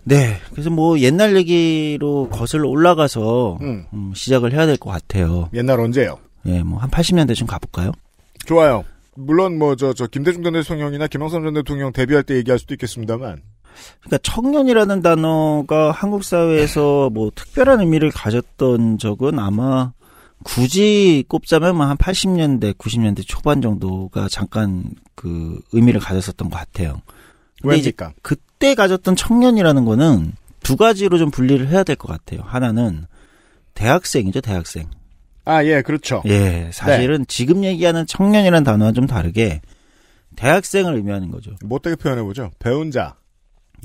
네. 그래서 뭐 옛날 얘기로 거슬러 올라가서 음. 음, 시작을 해야 될 것 같아요. 옛날 언제요? 예, 네, 뭐 뭐한 80년대 좀 가볼까요? 좋아요. 물론 뭐 저 저 김대중 전 대통령이나 김영삼 전 대통령 데뷔할 때 얘기할 수도 있겠습니다만 그러니까 청년이라는 단어가 한국 사회에서 뭐 특별한 의미를 가졌던 적은 아마 굳이 꼽자면 뭐 한 80년대, 90년대 초반 정도가 잠깐 그 의미를 가졌었던 것 같아요. 왜니까? 그때 가졌던 청년이라는 거는 두 가지로 좀 분리를 해야 될 것 같아요. 하나는 대학생이죠, 대학생. 아, 예, 그렇죠. 예, 사실은 네. 지금 얘기하는 청년이라는 단어와 좀 다르게 대학생을 의미하는 거죠. 못되게 표현해보죠. 배운 자.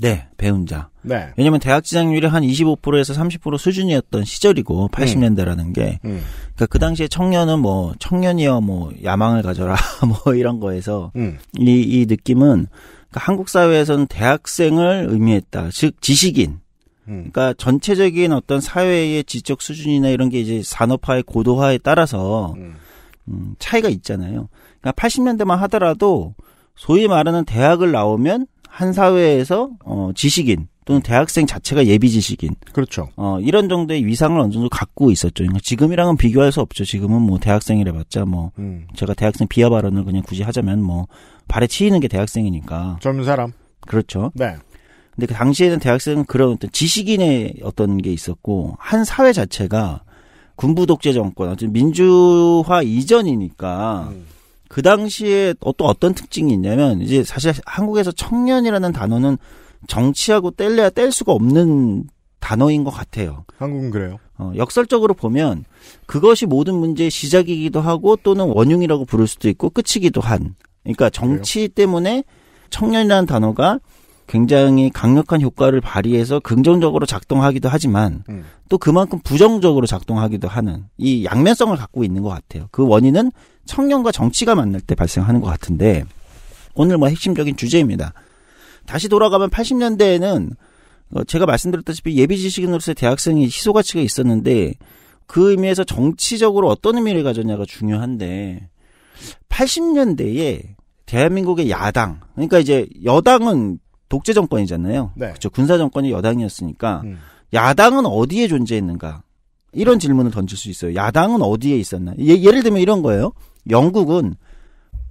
네, 배운 자. 네. 왜냐면 대학 지장률이 한 25%에서 30% 수준이었던 시절이고 80년대라는 게. 음. 음. 그그 그러니까 당시에 청년은 뭐 청년이여 뭐 야망을 가져라 *laughs* 뭐 이런 거에서 음. 이, 이 느낌은 그러니까 한국 사회에서는 대학생을 의미했다. 즉 지식인. 음. 그러니까 전체적인 어떤 사회의 지적 수준이나 이런 게 이제 산업화의 고도화에 따라서 음, 음 차이가 있잖아요. 그러니까 80년대만 하더라도 소위 말하는 대학을 나오면 한 사회에서 어, 지식인 또는 대학생 자체가 예비 지식인. 그렇죠. 어, 이런 정도의 위상을 어느 정도 갖고 있었죠. 그러니까 지금이랑은 비교할 수 없죠. 지금은 뭐 대학생이라 봤자 뭐 음. 제가 대학생 비하 발언을 그냥 굳이 하자면 뭐 발에 치이는 게 대학생이니까. 젊은 사람. 그렇죠. 네. 근데 그 당시에는 대학생은 그런 어떤 지식인의 어떤 게 있었고 한 사회 자체가 군부 독재 정권, 아쨌든 민주화 이전이니까 음. 그 당시에 또 어떤 특징이 있냐면 이제 사실 한국에서 청년이라는 단어는 정치하고 뗄래야 뗄 수가 없는 단어인 것 같아요. 한국은 그래요. 어, 역설적으로 보면 그것이 모든 문제의 시작이기도 하고 또는 원흉이라고 부를 수도 있고 끝이기도 한. 그러니까 정치 그래요? 때문에 청년이라는 단어가 굉장히 강력한 효과를 발휘해서 긍정적으로 작동하기도 하지만 음. 또 그만큼 부정적으로 작동하기도 하는 이 양면성을 갖고 있는 것 같아요. 그 원인은 청년과 정치가 만날 때 발생하는 것 같은데 오늘 뭐 핵심적인 주제입니다. 다시 돌아가면 80년대에는 어, 제가 말씀드렸다시피 예비 지식인으로서의 대학생이 희소 가치가 있었는데 그 의미에서 정치적으로 어떤 의미를 가졌냐가 중요한데 80년대에 대한민국의 야당 그러니까 이제 여당은 독재 정권이잖아요. 네. 그렇죠. 군사 정권이 여당이었으니까 음. 야당은 어디에 존재했는가? 이런 질문을 던질 수 있어요. 야당은 어디에 있었나? 예, 를 들면 이런 거예요. 영국은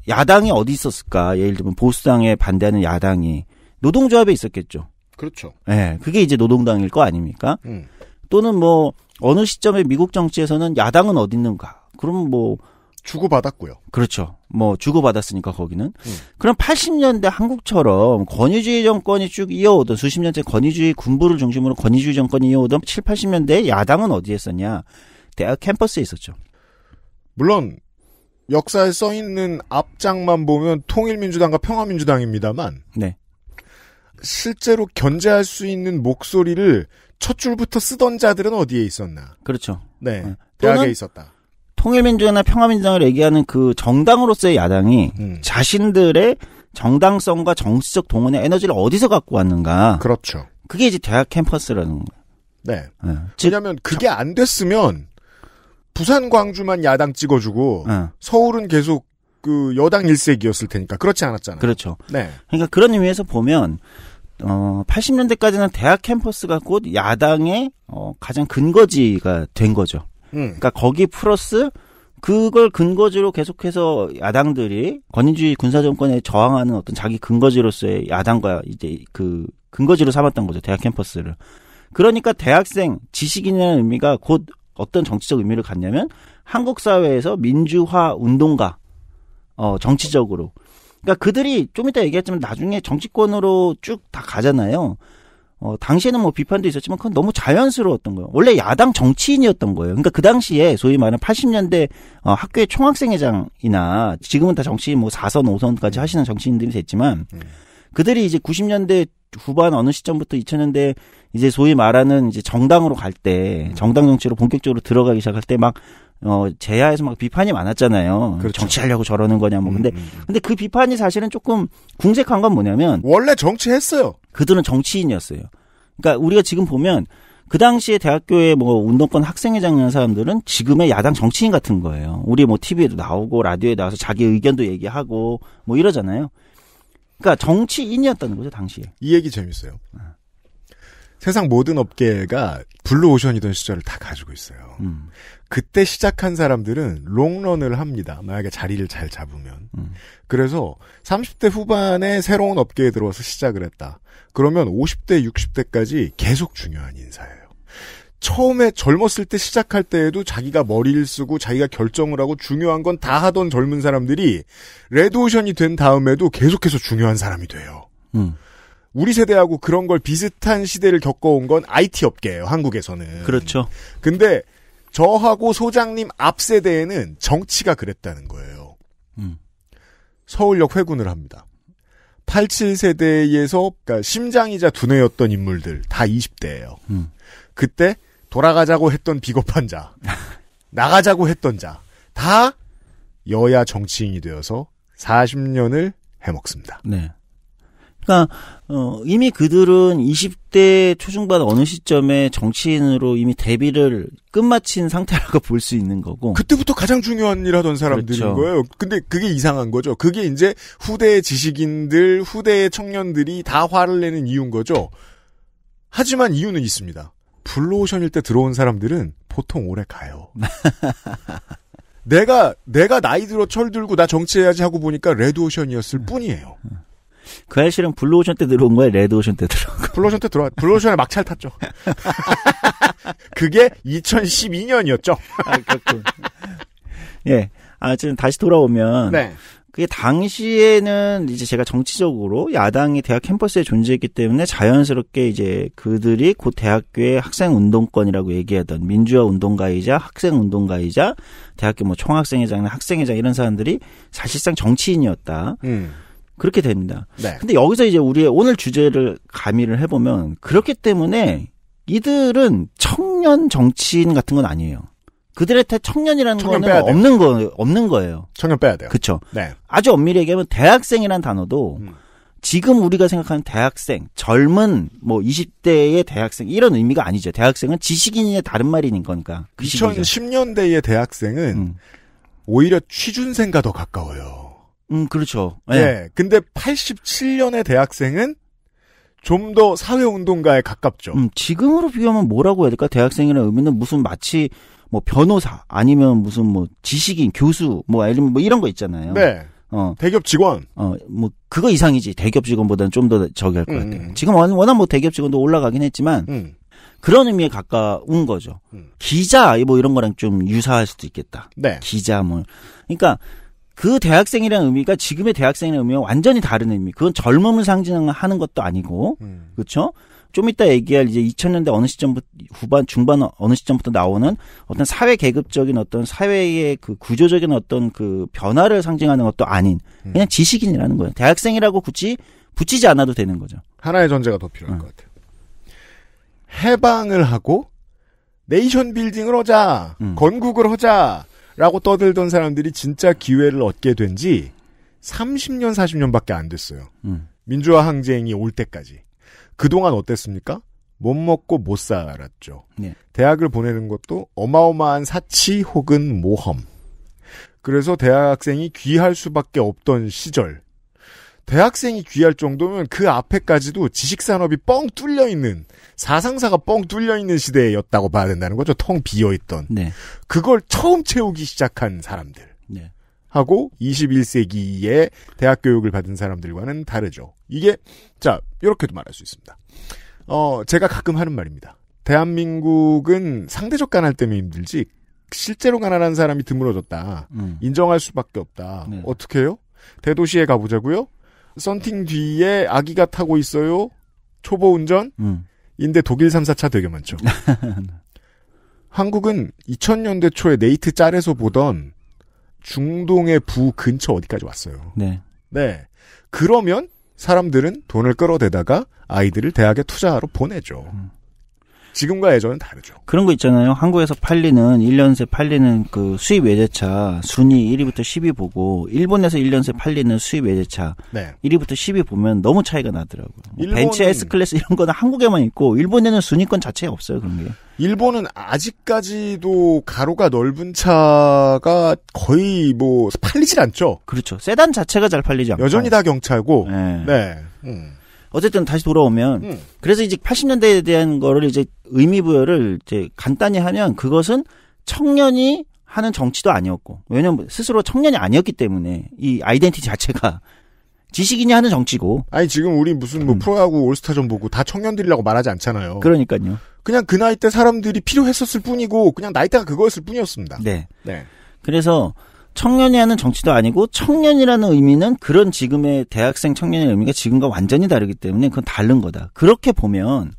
야당이 어디 있었을까? 예를 들면 보수당에 반대하는 야당이 노동조합에 있었겠죠. 그렇죠. 예, 네, 그게 이제 노동당일 거 아닙니까? 음. 또는 뭐 어느 시점에 미국 정치에서는 야당은 어디 있는가? 그럼 뭐 주고받았고요. 그렇죠. 뭐 주고받았으니까 거기는 음. 그럼 80년대 한국처럼 권위주의 정권이 쭉 이어오던 수십 년째 권위주의 군부를 중심으로 권위주의 정권이 이어오던 7, 80년대 야당은 어디에 있었냐? 대학 캠퍼스에 있었죠. 물론 역사에 써 있는 앞장만 보면 통일민주당과 평화민주당입니다만 네. 실제로 견제할 수 있는 목소리를 첫 줄부터 쓰던 자들은 어디에 있었나? 그렇죠. 네. 네. 대학에 있었다. 통일민주연합 평화민주당을 얘기하는 그 정당으로서의 야당이 음. 자신들의 정당성과 정치적 동원의 에너지를 어디서 갖고 왔는가. 그렇죠. 그게 이제 대학 캠퍼스라는 거. 네. 네. 왜냐하면 그게 안 됐으면 부산 광주만 야당 찍어주고 네. 서울은 계속 그 여당 일색이었을 테니까 그렇지 않았잖아요. 그렇죠. 네. 그러니까 그런 의미에서 보면 어 80년대까지는 대학 캠퍼스가 곧 야당의 어 가장 근거지가 된 거죠. 음. 그러니까 거기 플러스 그걸 근거지로 계속해서 야당들이 권위주의 군사정권에 저항하는 어떤 자기 근거지로서의 야당과 이제 그 근거지로 삼았던 거죠. 대학 캠퍼스를. 그러니까 대학생, 지식인이라는 의미가 곧 어떤 정치적 의미를 갖냐면 한국 사회에서 민주화 운동가, 어, 정치적으로. 그러니까 그들이 좀 이따 얘기했지만 나중에 정치권으로 쭉 다 가잖아요. 어, 당시에는 뭐 비판도 있었지만 그건 너무 자연스러웠던 거예요. 원래 야당 정치인이었던 거예요. 그러니까 그 당시에 소위 말하는 80년대 어, 학교의 총학생회장이나 지금은 다 정치인 뭐 4선, 5선까지 음. 하시는 정치인들이 됐지만 음. 그들이 이제 90년대 후반 어느 시점부터 2000년대 이제 소위 말하는 이제 정당으로 갈때 음. 정당 정치로 본격적으로 들어가기 시작할 때막 어 제야에서 막 비판이 많았잖아요. 그렇죠. 정치하려고 저러는 거냐 뭐. 근데 음, 음, 음. 근데 그 비판이 사실은 조금 궁색한 건 뭐냐면 원래 정치했어요. 그들은 정치인이었어요. 그러니까 우리가 지금 보면 그 당시에 대학교에 뭐 운동권 학생회장이라 사람들은 지금의 야당 정치인 같은 거예요. 우리 뭐 TV에도 나오고 라디오에 나와서 자기 의견도 얘기하고 뭐 이러잖아요. 그러니까 정치인이었다는 거죠 당시에. 이 얘기 재밌어요. 세상 모든 업계가 블루오션이던 시절을 다 가지고 있어요. 음. 그때 시작한 사람들은 롱런을 합니다. 만약에 자리를 잘 잡으면. 음. 그래서 30대 후반에 새로운 업계에 들어와서 시작을 했다. 그러면 50대, 60대까지 계속 중요한 인사예요. 처음에 젊었을 때 시작할 때에도 자기가 머리를 쓰고 자기가 결정을 하고 중요한 건 다 하던 젊은 사람들이 레드오션이 된 다음에도 계속해서 중요한 사람이 돼요. 음. 우리 세대하고 그런 걸 비슷한 시대를 겪어온 건 IT 업계예요, 한국에서는. 그렇죠. 근데 저하고 소장님 앞 세대에는 정치가 그랬다는 거예요. 음. 서울역 회군을 합니다. 87세대에서 그러니까 심장이자 두뇌였던 인물들 다 20대예요. 음. 그때 돌아가자고 했던 비겁한 자, *laughs* 나가자고 했던 자, 다 여야 정치인이 되어서 40년을 해먹습니다. 네. 그러니까 어, 이미 그들은 20대 초중반 어느 시점에 정치인으로 이미 데뷔를 끝마친 상태라고 *laughs* 볼 수 있는 거고. 그때부터 가장 중요한 일 하던 사람들인 그렇죠. 거예요. 근데 그게 이상한 거죠. 그게 이제 후대의 지식인들, 후대의 청년들이 다 화를 내는 이유인 거죠. 하지만 이유는 있습니다. 블루오션일 때 들어온 사람들은 보통 오래 가요. *laughs* 내가, 내가 나이 들어 철들고 나 정치해야지 하고 보니까 레드오션이었을 음. 뿐이에요. 그아실은 블루오션 때 들어온 거예요 레드오션 때 들어온 거 블루오션 때 들어왔, 블루오션에 막차를 탔죠. *laughs* 그게 2012년이었죠. 아, 그렇군. 예. 아, 지금 다시 돌아오면. 네. 그게 당시에는 이제 제가 정치적으로 야당이 대학 캠퍼스에 존재했기 때문에 자연스럽게 이제 그들이 곧 대학교의 학생 운동권이라고 얘기하던 민주화 운동가이자 학생 운동가이자 대학교 뭐 총학생회장이나 학생회장 이런 사람들이 사실상 정치인이었다. 음. 그렇게 됩니다. 네. 근데 여기서 이제 우리의 오늘 주제를 가미를 해보면 그렇기 때문에 이들은 청년 정치인 같은 건 아니에요. 그들한테 청년이라는 청년 거는 없는 거 없는 거예요. 청년 빼야 돼요. 그렇죠. 네. 아주 엄밀히 얘기하면 대학생이란 단어도 음. 지금 우리가 생각하는 대학생, 젊은 뭐 20대의 대학생 이런 의미가 아니죠. 대학생은 지식인의 다른 말인 거니까. 그러니까. 그 2010년대의 대학생은 음. 오히려 취준생과 더 가까워요. 음, 그렇죠. 예. 예. 근데 87년의 대학생은 좀 더 사회운동가에 가깝죠. 음, 지금으로 비교하면 뭐라고 해야 될까? 대학생이라는 의미는 무슨 마치 뭐 변호사 아니면 무슨 뭐 지식인 교수 뭐 아니면 뭐 이런 거 있잖아요. 네. 어. 대기업 직원. 어, 뭐, 그거 이상이지. 대기업 직원보다는 좀 더 저기 할것 음. 같아요. 지금 워낙 뭐 대기업 직원도 올라가긴 했지만, 음. 그런 의미에 가까운 거죠. 음. 기자, 뭐 이런 거랑 좀 유사할 수도 있겠다. 네. 기자, 뭐. 그러니까, 그 대학생이라는 의미가 지금의 대학생의 의미와 완전히 다른 의미. 그건 젊음을 상징하는 것도 아니고, 음. 그렇죠? 좀 이따 얘기할 이제 2000년대 어느 시점부터 후반 중반 어느 시점부터 나오는 어떤 사회 계급적인 어떤 사회의 그 구조적인 어떤 그 변화를 상징하는 것도 아닌 음. 그냥 지식인이라는 거예요. 대학생이라고 굳이 붙이지 않아도 되는 거죠. 하나의 존재가 더 필요한 응. 음. 것 같아요. 해방을 하고 네이션 빌딩을 하자, 응. 음. 건국을 하자. 라고 떠들던 사람들이 진짜 기회를 얻게 된 지 30년, 40년밖에 안 됐어요. 음. 민주화 항쟁이 올 때까지. 그동안 어땠습니까? 못 먹고 못 살았죠. 네. 대학을 보내는 것도 어마어마한 사치 혹은 모험. 그래서 대학생이 귀할 수밖에 없던 시절. 대학생이 귀할 정도면 그 앞에까지도 지식산업이 뻥 뚫려 있는 사상사가 뻥 뚫려 있는 시대였다고 봐야 된다는 거죠. 텅 비어 있던 네. 그걸 처음 채우기 시작한 사람들. 네. 하고 21세기에 대학 교육을 받은 사람들과는 다르죠. 이게 자 이렇게도 말할 수 있습니다. 어 제가 가끔 하는 말입니다. 대한민국은 상대적 가난 때문에 힘들지 실제로 가난한 사람이 드물어졌다. 음. 인정할 수밖에 없다. 네. 어떻게 해요? 대도시에 가보자고요. 썬팅 뒤에 아기가 타고 있어요. 초보 운전. 음. 인데 독일 3 4차 되게 많죠. *laughs* 한국은 2000년대 초에 네이트 짤에서 보던 중동의 부 근처 어디까지 왔어요. 네. 네. 그러면 사람들은 돈을 끌어대다가 아이들을 대학에 투자하러 보내죠. 음. 지금과 예전은 다르죠. 그런 거 있잖아요. 한국에서 팔리는 1년 새 팔리는 그 수입 외제차 순위 1위부터 10위 보고 일본에서 1년 새 팔리는 수입 외제차 네. 1위부터 10위 보면 너무 차이가 나더라고요. 뭐 일본은... 벤츠 S 클래스 이런 거는 한국에만 있고 일본에는 순위권 자체에 없어요. 그런 게. 일본은 아직까지도 가로가 넓은 차가 거의 뭐 팔리질 않죠. 그렇죠. 세단 자체가 잘 팔리지 않고 여전히 다 경차고. 네. 네. 음. 어쨌든 다시 돌아오면 음. 그래서 이제 80년대에 대한 거를 이제 의미 부여를 이제 간단히 하면 그것은 청년이 하는 정치도 아니었고 왜냐면 스스로 청년이 아니었기 때문에 이 아이덴티티 자체가 *laughs* 지식인이 하는 정치고 아니 지금 우리 무슨 뭐 음. 프로야구 올스타전 보고 다 청년들이라고 말하지 않잖아요. 그러니까요. 그냥 그 나이 때 사람들이 필요했었을 뿐이고 그냥 나이대가 그거였을 뿐이었습니다. 네. 네. 그래서 청년이 하는 정치도 아니고 청년이라는 의미는 그런 지금의 대학생 청년의 의미가 지금과 완전히 다르기 때문에 그건 다른 거다. 그렇게 보면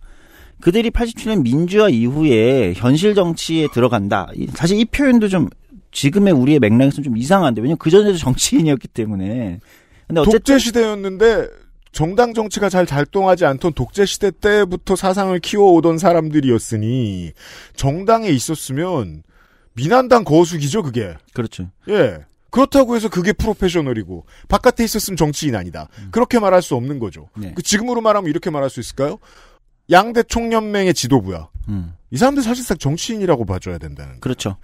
그들이 87년 민주화 이후에 현실 정치에 들어간다. 사실 이 표현도 좀 지금의 우리의 맥락에서 좀 이상한데 왜냐면 그 전에도 정치인이었기 때문에. 근데 어쨌든 독재 시대였는데 정당 정치가 잘 작동하지 않던 독재 시대 때부터 사상을 키워오던 사람들이었으니 정당에 있었으면 미난당 거수기죠 그게. 그렇죠. 예. 그렇다고 해서 그게 프로페셔널이고 바깥에 있었으면 정치인 아니다. 음. 그렇게 말할 수 없는 거죠. 네. 그 지금으로 말하면 이렇게 말할 수 있을까요? 양대 총연맹의 지도부야. 음. 이 사람들 사실상 정치인이라고 봐줘야 된다는. 그렇죠.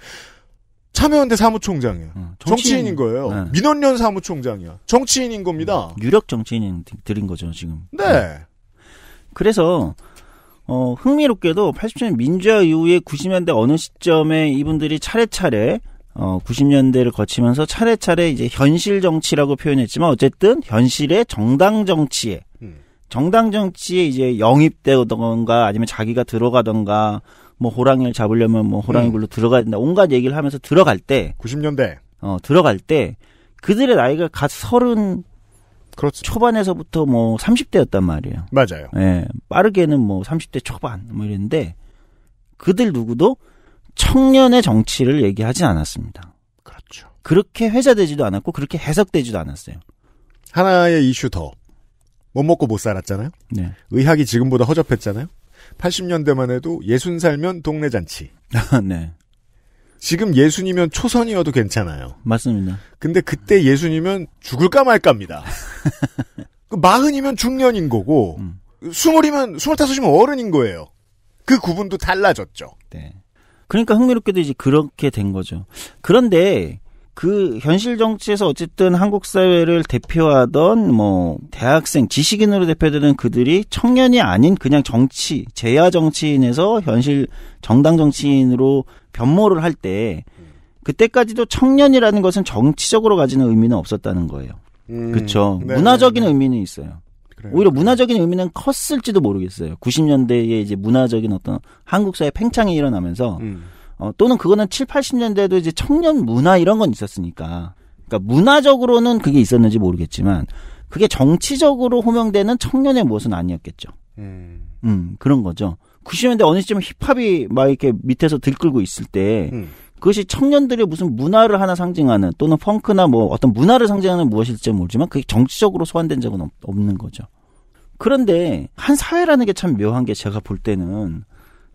참여연대 사무총장이에요. 음, 정치인. 인 거예요. 네. 민원련 사무총장이야. 정치인인 겁니다. 유력 정치인들인 거죠 지금. 네. 네. 그래서 어, 흥미롭게도 80년 민주화 이후에 90년대 어느 시점에 이분들이 차례차례 어, 90년대를 거치면서 차례차례 이제 현실 정치라고 표현했지만 어쨌든 현실의 정당 정치에 음. 정당 정치에 이제 영입되던가 아니면 자기가 들어가던가 뭐 호랑이를 잡으려면 뭐 호랑이 음. 굴로 음. 들어가야 된다 온갖 얘기를 하면서 들어갈 때 90년대 어 들어갈 때 그들의 나이가 갓 서른 그렇죠. 초반에서부터 뭐 30대였단 말이에요. 맞아요. 예. 빠르게는 뭐 30대 초반 뭐 이랬는데 그들 누구도 청년의 정치를 얘기하진 않았습니다. 그렇죠. 그렇게 회자되지도 않았고 그렇게 해석되지도 않았어요. 하나의 이슈 더. 못 먹고 못 살았잖아요. 네. 의학이 지금보다 허접했잖아요. 80년대만 해도 예순 살면 동네 잔치. *laughs* 네. 지금 예순이면 초선이어도 괜찮아요. 맞습니다. 근데 그때 예순이면 죽을까 말까입니다. *laughs* 그 마흔이면 중년인 거고, 음. 스물이면, 음. 스물다섯이면 어른인 거예요. 그 구분도 달라졌죠. 네. 그러니까 흥미롭게도 이제 그렇게 된 거죠. 그런데 그 현실 정치에서 어쨌든 한국 사회를 대표하던 뭐 대학생 지식인으로 대표되는 그들이 청년이 아닌 그냥 정치 재야 정치인에서 현실 정당 정치인으로 변모를 할 때 그때까지도 청년이라는 것은 정치적으로 가지는 의미는 없었다는 거예요. 음, 그렇죠. 네, 문화적인 네, 네. 의미는 있어요. 그래요. 오히려 네. 문화적인 의미는 컸을지도 모르겠어요. 90년대에 이제 문화적인 어떤 한국 사회 팽창이 일어나면서 음. 어, 또는 그거는 7, 80년대도 에 이제 청년 문화 이런 건 있었으니까. 그러니까 문화적으로는 그게 있었는지 모르겠지만 그게 정치적으로 호명되는 청년의 모습은 아니었겠죠. 음. 음, 그런 거죠. 90년대 어느 시점 에 힙합이 막 이렇게 밑에서 들끓고 있을 때 음. 그것이 청년들의 무슨 문화를 하나 상징하는 또는 펑크나 뭐 어떤 문화를 상징하는 무엇일지 모르지만 그게 정치적으로 소환된 적은 없, 없는 거죠. 그런데 한 사회라는 게 참 묘한 게 제가 볼 때는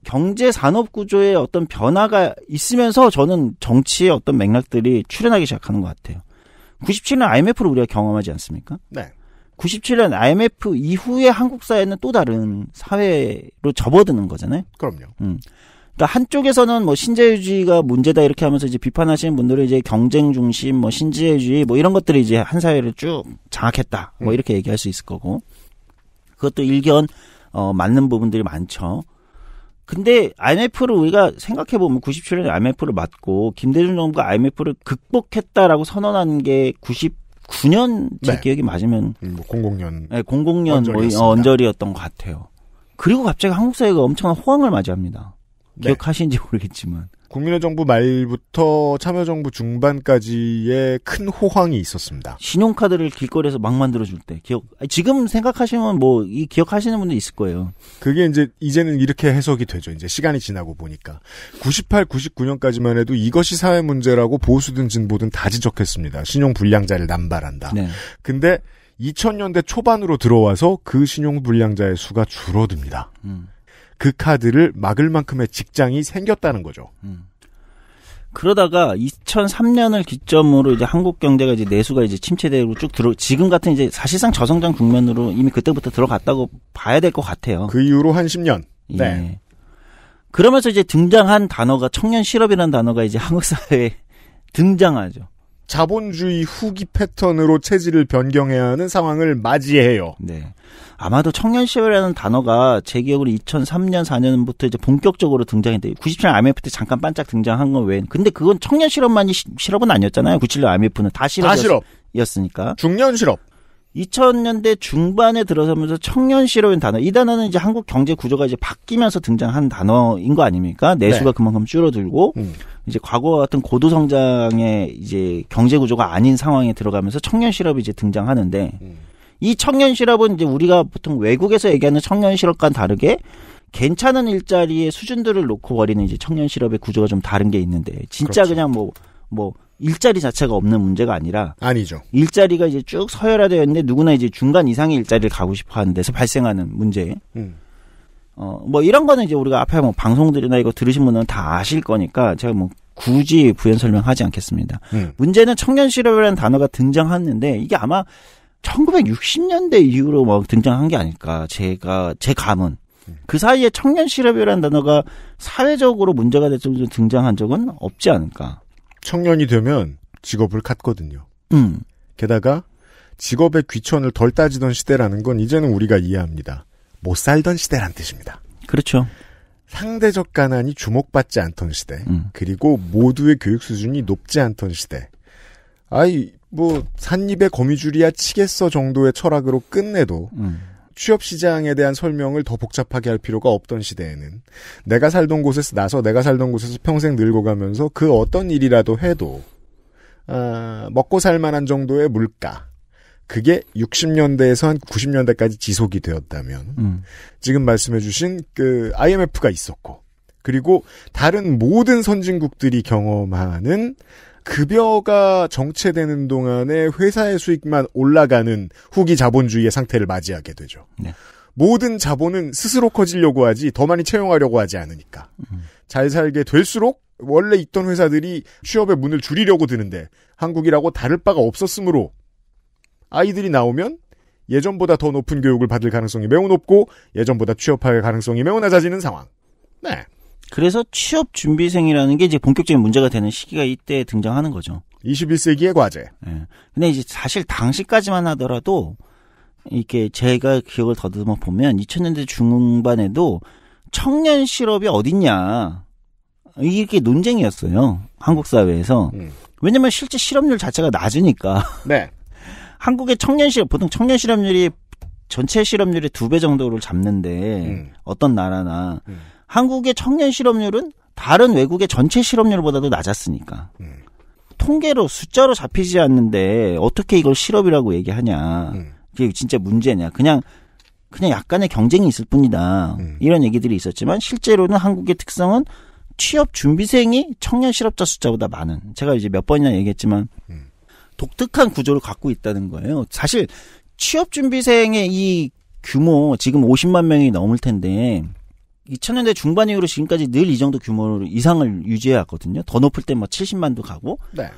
경제 산업 구조의 어떤 변화가 있으면서 저는 정치의 어떤 맥락들이 출현하기 시작하는 것 같아요. 97년 IMF를 우리가 경험하지 않습니까? 네. 97년 IMF 이후에 한국 사회는 또 다른 사회로 접어드는 거잖아요. 그럼요. 음. 그러니까 한쪽에서는 뭐 신자유주의가 문제다 이렇게 하면서 이제 비판하시는 분들은 이제 경쟁 중심, 뭐 신자유주의 뭐 이런 것들이 이제 한 사회를 쭉 장악했다 뭐 음. 이렇게 얘기할 수 있을 거고 그것도 일견 어 맞는 부분들이 많죠. 근데 IMF를 우리가 생각해 보면 97년에 IMF를 맞고 김대중 정부가 IMF를 극복했다라고 선언한 게 99년 제 네. 기억이 맞으면 음, 뭐 00년 네, 00년 뭐 언저리였던 것 같아요. 그리고 갑자기 한국 사회가 엄청난 호황을 맞이합니다. 네. 기억하시지 모르겠지만 국민의 정부 말부터 참여정부 중반까지의 큰 호황이 있었습니다. 신용카드를 길거리에서 막 만들어줄 때 기억 지금 생각하시면 뭐이 기억하시는 분들 있을 거예요. 그게 이제 이제는 이렇게 해석이 되죠. 이제 시간이 지나고 보니까 98, 99년까지만 해도 이것이 사회 문제라고 보수든 진보든 다 지적했습니다. 신용 불량자를 남발한다. 네. 근데 2000년대 초반으로 들어와서 그 신용 불량자의 수가 줄어듭니다. 음. 그 카드를 막을 만큼의 직장이 생겼다는 거죠. 음. 그러다가 2003년을 기점으로 이제 한국 경제가 이제 내수가 이제 침체되고 쭉 들어 지금 같은 이제 사실상 저성장 국면으로 이미 그때부터 들어갔다고 봐야 될 것 같아요. 그 이후로 한 10년. 예. 네. 그러면서 이제 등장한 단어가 청년 실업이라는 단어가 이제 한국 사회에 *laughs* 등장하죠. 자본주의 후기 패턴으로 체질을 변경해야 하는 상황을 맞이해요. 네. 아마도 청년 시이라는 단어가 제 기억으로 2003년 4년부터 이제 본격적으로 등장했는데 97년 IMF 때 잠깐 반짝 등장한 건 왜? 근데 그건 청년 실업만이 시, 실업은 아니었잖아요. 97년 IMF는 다 실업이었으니까. 다 실업. 중년 실업. 2000년대 중반에 들어서면서 청년 실업인 단어 이 단어는 이제 한국 경제 구조가 이제 바뀌면서 등장한 단어인 거 아닙니까? 내수가 네. 그만큼 줄어들고 음. 이제 과거와 같은 고도 성장의 이제 경제 구조가 아닌 상황에 들어가면서 청년 실업이 이제 등장하는데 음. 이 청년 실업은 이제 우리가 보통 외국에서 얘기하는 청년 실업과는 다르게 괜찮은 일자리의 수준들을 놓고 버리는 이제 청년 실업의 구조가 좀 다른 게 있는데 진짜 그렇죠. 그냥뭐 뭐 일자리 자체가 없는 문제가 아니라 아니죠. 일자리가 이제 쭉 서열화되어 있는데 누구나 이제 중간 이상의 일자리를 가고 싶어 하는 데서 발생하는 문제. 음. 어, 뭐 이런 거는 이제 우리가 앞에 뭐 방송들이나 이거 들으신 분은 다 아실 거니까 제가 뭐 굳이 부연 설명하지 않겠습니다. 음. 문제는 청년 실업이라는 단어가 등장하는데 이게 아마 1960년대 이후로 막 뭐 등장한 게 아닐까. 제가 제 감은 그 사이에 청년 실업이라는 단어가 사회적으로 문제가 될 정도로 등장한 적은 없지 않을까. 청년이 되면 직업을 갖거든요. 음. 게다가 직업의 귀천을 덜 따지던 시대라는 건 이제는 우리가 이해합니다. 못 살던 시대란 뜻입니다. 그렇죠. 상대적 가난이 주목받지 않던 시대, 음. 그리고 모두의 교육 수준이 높지 않던 시대. 아이, 뭐, 산입의 거미줄이야 치겠어 정도의 철학으로 끝내도, 음. 취업 시장에 대한 설명을 더 복잡하게 할 필요가 없던 시대에는 내가 살던 곳에서 나서 내가 살던 곳에서 평생 늙어가면서 그 어떤 일이라도 해도 아, 먹고 살 만한 정도의 물가 그게 60년대에서 한 90년대까지 지속이 되었다면 음. 지금 말씀해주신 그 IMF가 있었고 그리고 다른 모든 선진국들이 경험하는 급여가 정체되는 동안에 회사의 수익만 올라가는 후기 자본주의의 상태를 맞이하게 되죠. 네. 모든 자본은 스스로 커지려고 하지 더 많이 채용하려고 하지 않으니까. 음. 잘 살게 될수록 원래 있던 회사들이 취업의 문을 줄이려고 드는데 한국이라고 다를 바가 없었으므로 아이들이 나오면 예전보다 더 높은 교육을 받을 가능성이 매우 높고 예전보다 취업할 가능성이 매우 낮아지는 상황. 네. 그래서 취업 준비생이라는 게 이제 본격적인 문제가 되는 시기가 이때 등장하는 거죠. 21세기의 과제. 네. 근데 이제 사실 당시까지만 하더라도 이렇게 제가 기억을 더듬어 보면 2000년대 중반에도 청년 실업이 어딨냐 이게 논쟁이었어요 한국 사회에서 음. 왜냐면 실제 실업률 자체가 낮으니까 *laughs* 네. 한국의 청년 실업 보통 청년 실업률이 전체 실업률의 두 배 정도를 잡는데 음. 어떤 나라나 음. 한국의 청년 실업률은 다른 외국의 전체 실업률보다도 낮았으니까. 음. 통계로 숫자로 잡히지 않는데 어떻게 이걸 실업이라고 얘기하냐. 음. 그게 진짜 문제냐. 그냥 그냥 약간의 경쟁이 있을 뿐이다. 음. 이런 얘기들이 있었지만 실제로는 한국의 특성은 취업 준비생이 청년 실업자 숫자보다 많은. 제가 이제 몇 번이나 얘기했지만 음. 독특한 구조를 갖고 있다는 거예요. 사실 취업 준비생의 이 규모 지금 50만 명이 넘을 텐데 2000년대 중반 이후로 지금까지 늘 이 정도 규모로 이상을 유지해 왔거든요. 더 높을 때 뭐 70만도 가고. 네.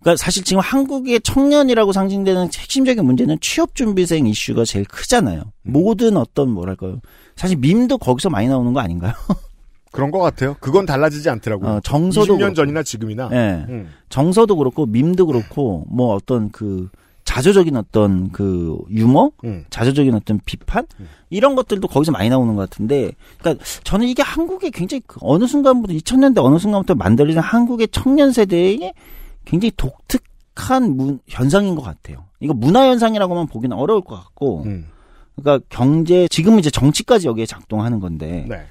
그러니까 사실 지금 한국의 청년이라고 상징되는 핵심적인 문제는 취업 준비생 이슈가 제일 크잖아요. 음. 모든 어떤 뭐랄까요. 사실 밈도 거기서 많이 나오는 거 아닌가요? *laughs* 그런 것 같아요. 그건 달라지지 않더라고요. 어, 정서도 20년 그렇고. 전이나 지금이나. 네. 음. 정서도 그렇고 밈도 그렇고 뭐 어떤 그 자조적인 어떤 그 유머, 음. 자조적인 어떤 비판 음. 이런 것들도 거기서 많이 나오는 것 같은데, 그러니까 저는 이게 한국의 굉장히 그 어느 순간부터 2000년대 어느 순간부터 만들어진 한국의 청년 세대의 굉장히 독특한 문, 현상인 것 같아요. 이거 문화 현상이라고만 보기는 어려울 것 같고, 음. 그러니까 경제 지금은 이제 정치까지 여기에 작동하는 건데. 네.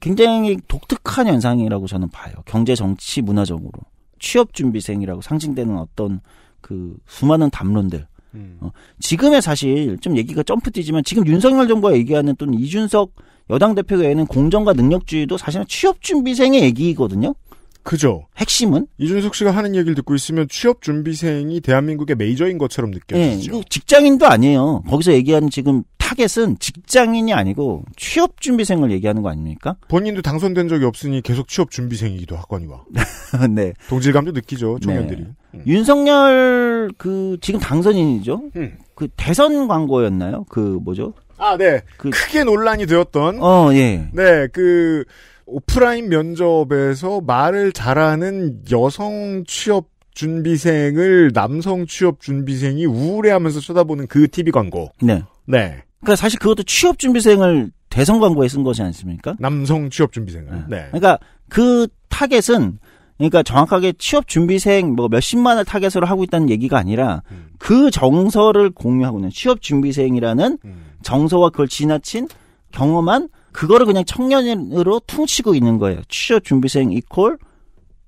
굉장히 독특한 현상이라고 저는 봐요. 경제, 정치, 문화적으로. 취업 준비생이라고 상징되는 어떤 그 수많은 담론들. 음. 어, 지금의 사실 좀 얘기가 점프 뛰지만 지금 윤석열 정부가 얘기하는 또는 이준석 여당 대표가 얘는 공정과 능력주의도 사실은 취업준비생의 얘기거든요. 그죠. 핵심은 이준석 씨가 하는 얘기를 듣고 있으면 취업 준비생이 대한민국의 메이저인 것처럼 느껴지죠. 네, 직장인도 아니에요. 거기서 얘기하는 지금 타겟은 직장인이 아니고 취업 준비생을 얘기하는 거 아닙니까? 본인도 당선된 적이 없으니 계속 취업 준비생이기도 하거니와. 뭐. *laughs* 네. 동질감도 느끼죠 네. 청년들이. 네. 음. 윤석열 그 지금 당선인이죠. 음. 그 대선 광고였나요? 그 뭐죠? 아, 네. 그... 크게 논란이 되었던. 어, 예. 네, 그 오프라인 면접에서 말을 잘하는 여성 취업 준비생을 남성 취업 준비생이 우울해하면서 쳐다보는 그 TV 광고. 네. 네. 그러니까 사실 그것도 취업준비생을 대선 광고에 쓴 것이 않습니까? 남성 취업준비생을. 네. 네. 그러니까 그 타겟은 그러니까 정확하게 취업 준비생 뭐 몇십만을 타겟으로 하고 있다는 얘기가 아니라 음. 그 정서를 공유하고 있는 취업 준비생이라는 음. 정서와 그걸 지나친 경험한 그거를 그냥 청년으로 퉁치고 있는 거예요. 취업 준비생 이퀄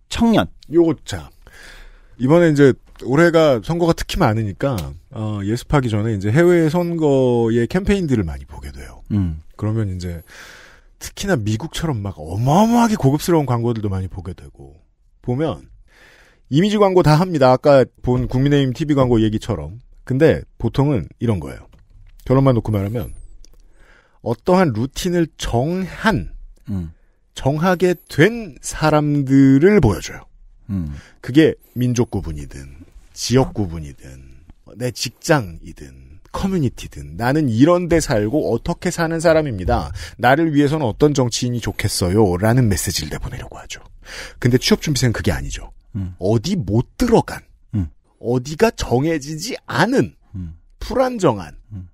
청년. 요거 참 이번에 이제 올해가 선거가 특히 많으니까 어, 예습하기 전에 이제 해외 선거의 캠페인들을 많이 보게 돼요. 음. 그러면 이제 특히나 미국처럼 막 어마어마하게 고급스러운 광고들도 많이 보게 되고 보면 이미지 광고 다 합니다. 아까 본 국민의힘 TV 광고 얘기처럼. 근데 보통은 이런 거예요. 결론만 놓고 말하면 어떠한 루틴을 정한 음. 정하게 된 사람들을 보여줘요. 음. 그게 민족 구분이든 지역 구분이든 내 직장이든 커뮤니티든 나는 이런 데 살고 어떻게 사는 사람입니다. 나를 위해서는 어떤 정치인이 좋겠어요. 라는 메시지를 내보내려고 하죠. 근데 취업준비생 그게 아니죠. 음. 어디 못 들어간, 음. 어디가 정해지지 않은, 음. 불안정한. 음.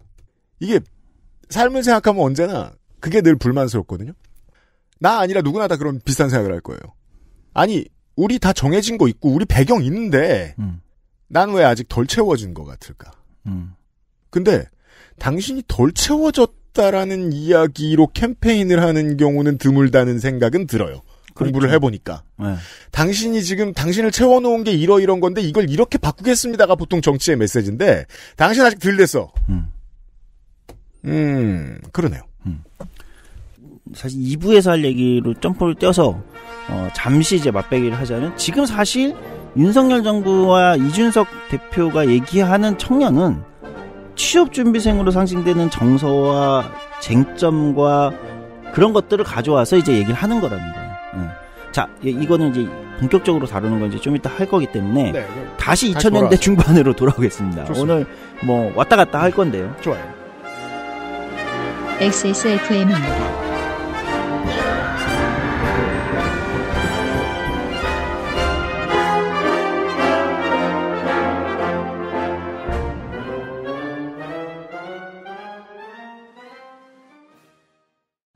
이게 삶을 생각하면 언제나 그게 늘 불만스럽거든요. 나 아니라 누구나 다 그런 비슷한 생각을 할 거예요. 아니, 우리 다 정해진 거 있고, 우리 배경 있는데, 음. 난왜 아직 덜 채워진 것 같을까? 음. 근데 당신이 덜 채워졌다라는 이야기로 캠페인을 하는 경우는 드물다는 생각은 들어요. 그렇죠. 공부를 해보니까. 네. 당신이 지금 당신을 채워놓은 게 이러이런 건데 이걸 이렇게 바꾸겠습니다가 보통 정치의 메시지인데 당신 아직 덜 됐어. 음, 음 그러네요. 음. 사실 2부에서 할 얘기로 점프를 떼어서 어, 잠시 이제 맛배기를 하자면 지금 사실 윤석열 정부와 이준석 대표가 얘기하는 청년은 취업준비생으로 상징되는 정서와 쟁점과 그런 것들을 가져와서 이제 얘기를 하는 거라는 거예요. 네. 자, 이거는 이제 본격적으로 다루는 건 이제 좀 이따 할 거기 때문에 네, 네. 다시 2000년대 다시 중반으로 돌아오겠습니다. 좋습니다. 오늘 뭐 왔다 갔다 할 건데요. 좋아요. XSFM입니다.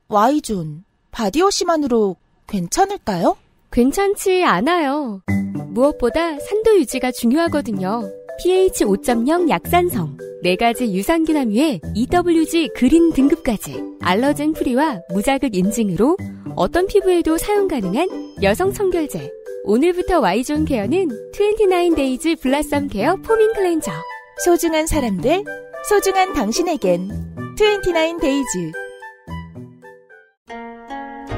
Y존, 바디워시만으로 괜찮을까요? 괜찮지 않아요. 무엇보다 산도 유지가 중요하거든요. pH 5.0 약산성, 4가지 유산균함유에 EWG 그린 등급까지 알러젠 프리와 무자극 인증으로 어떤 피부에도 사용 가능한 여성 청결제. 오늘부터 Y존 케어는 29데이즈 블라썸 케어 포밍 클렌저. 소중한 사람들, 소중한 당신에겐 29데이즈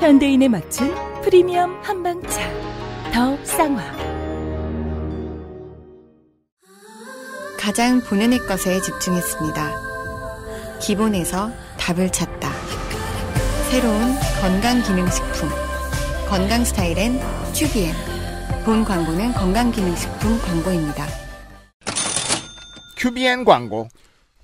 현대인에 맞춘 프리미엄 한방차 더 쌍화 가장 본연의 것에 집중했습니다. 기본에서 답을 찾다. 새로운 건강기능식품 건강스타일엔 튜비엔 본 광고는 건강기능식품 광고입니다. 큐비엔 광고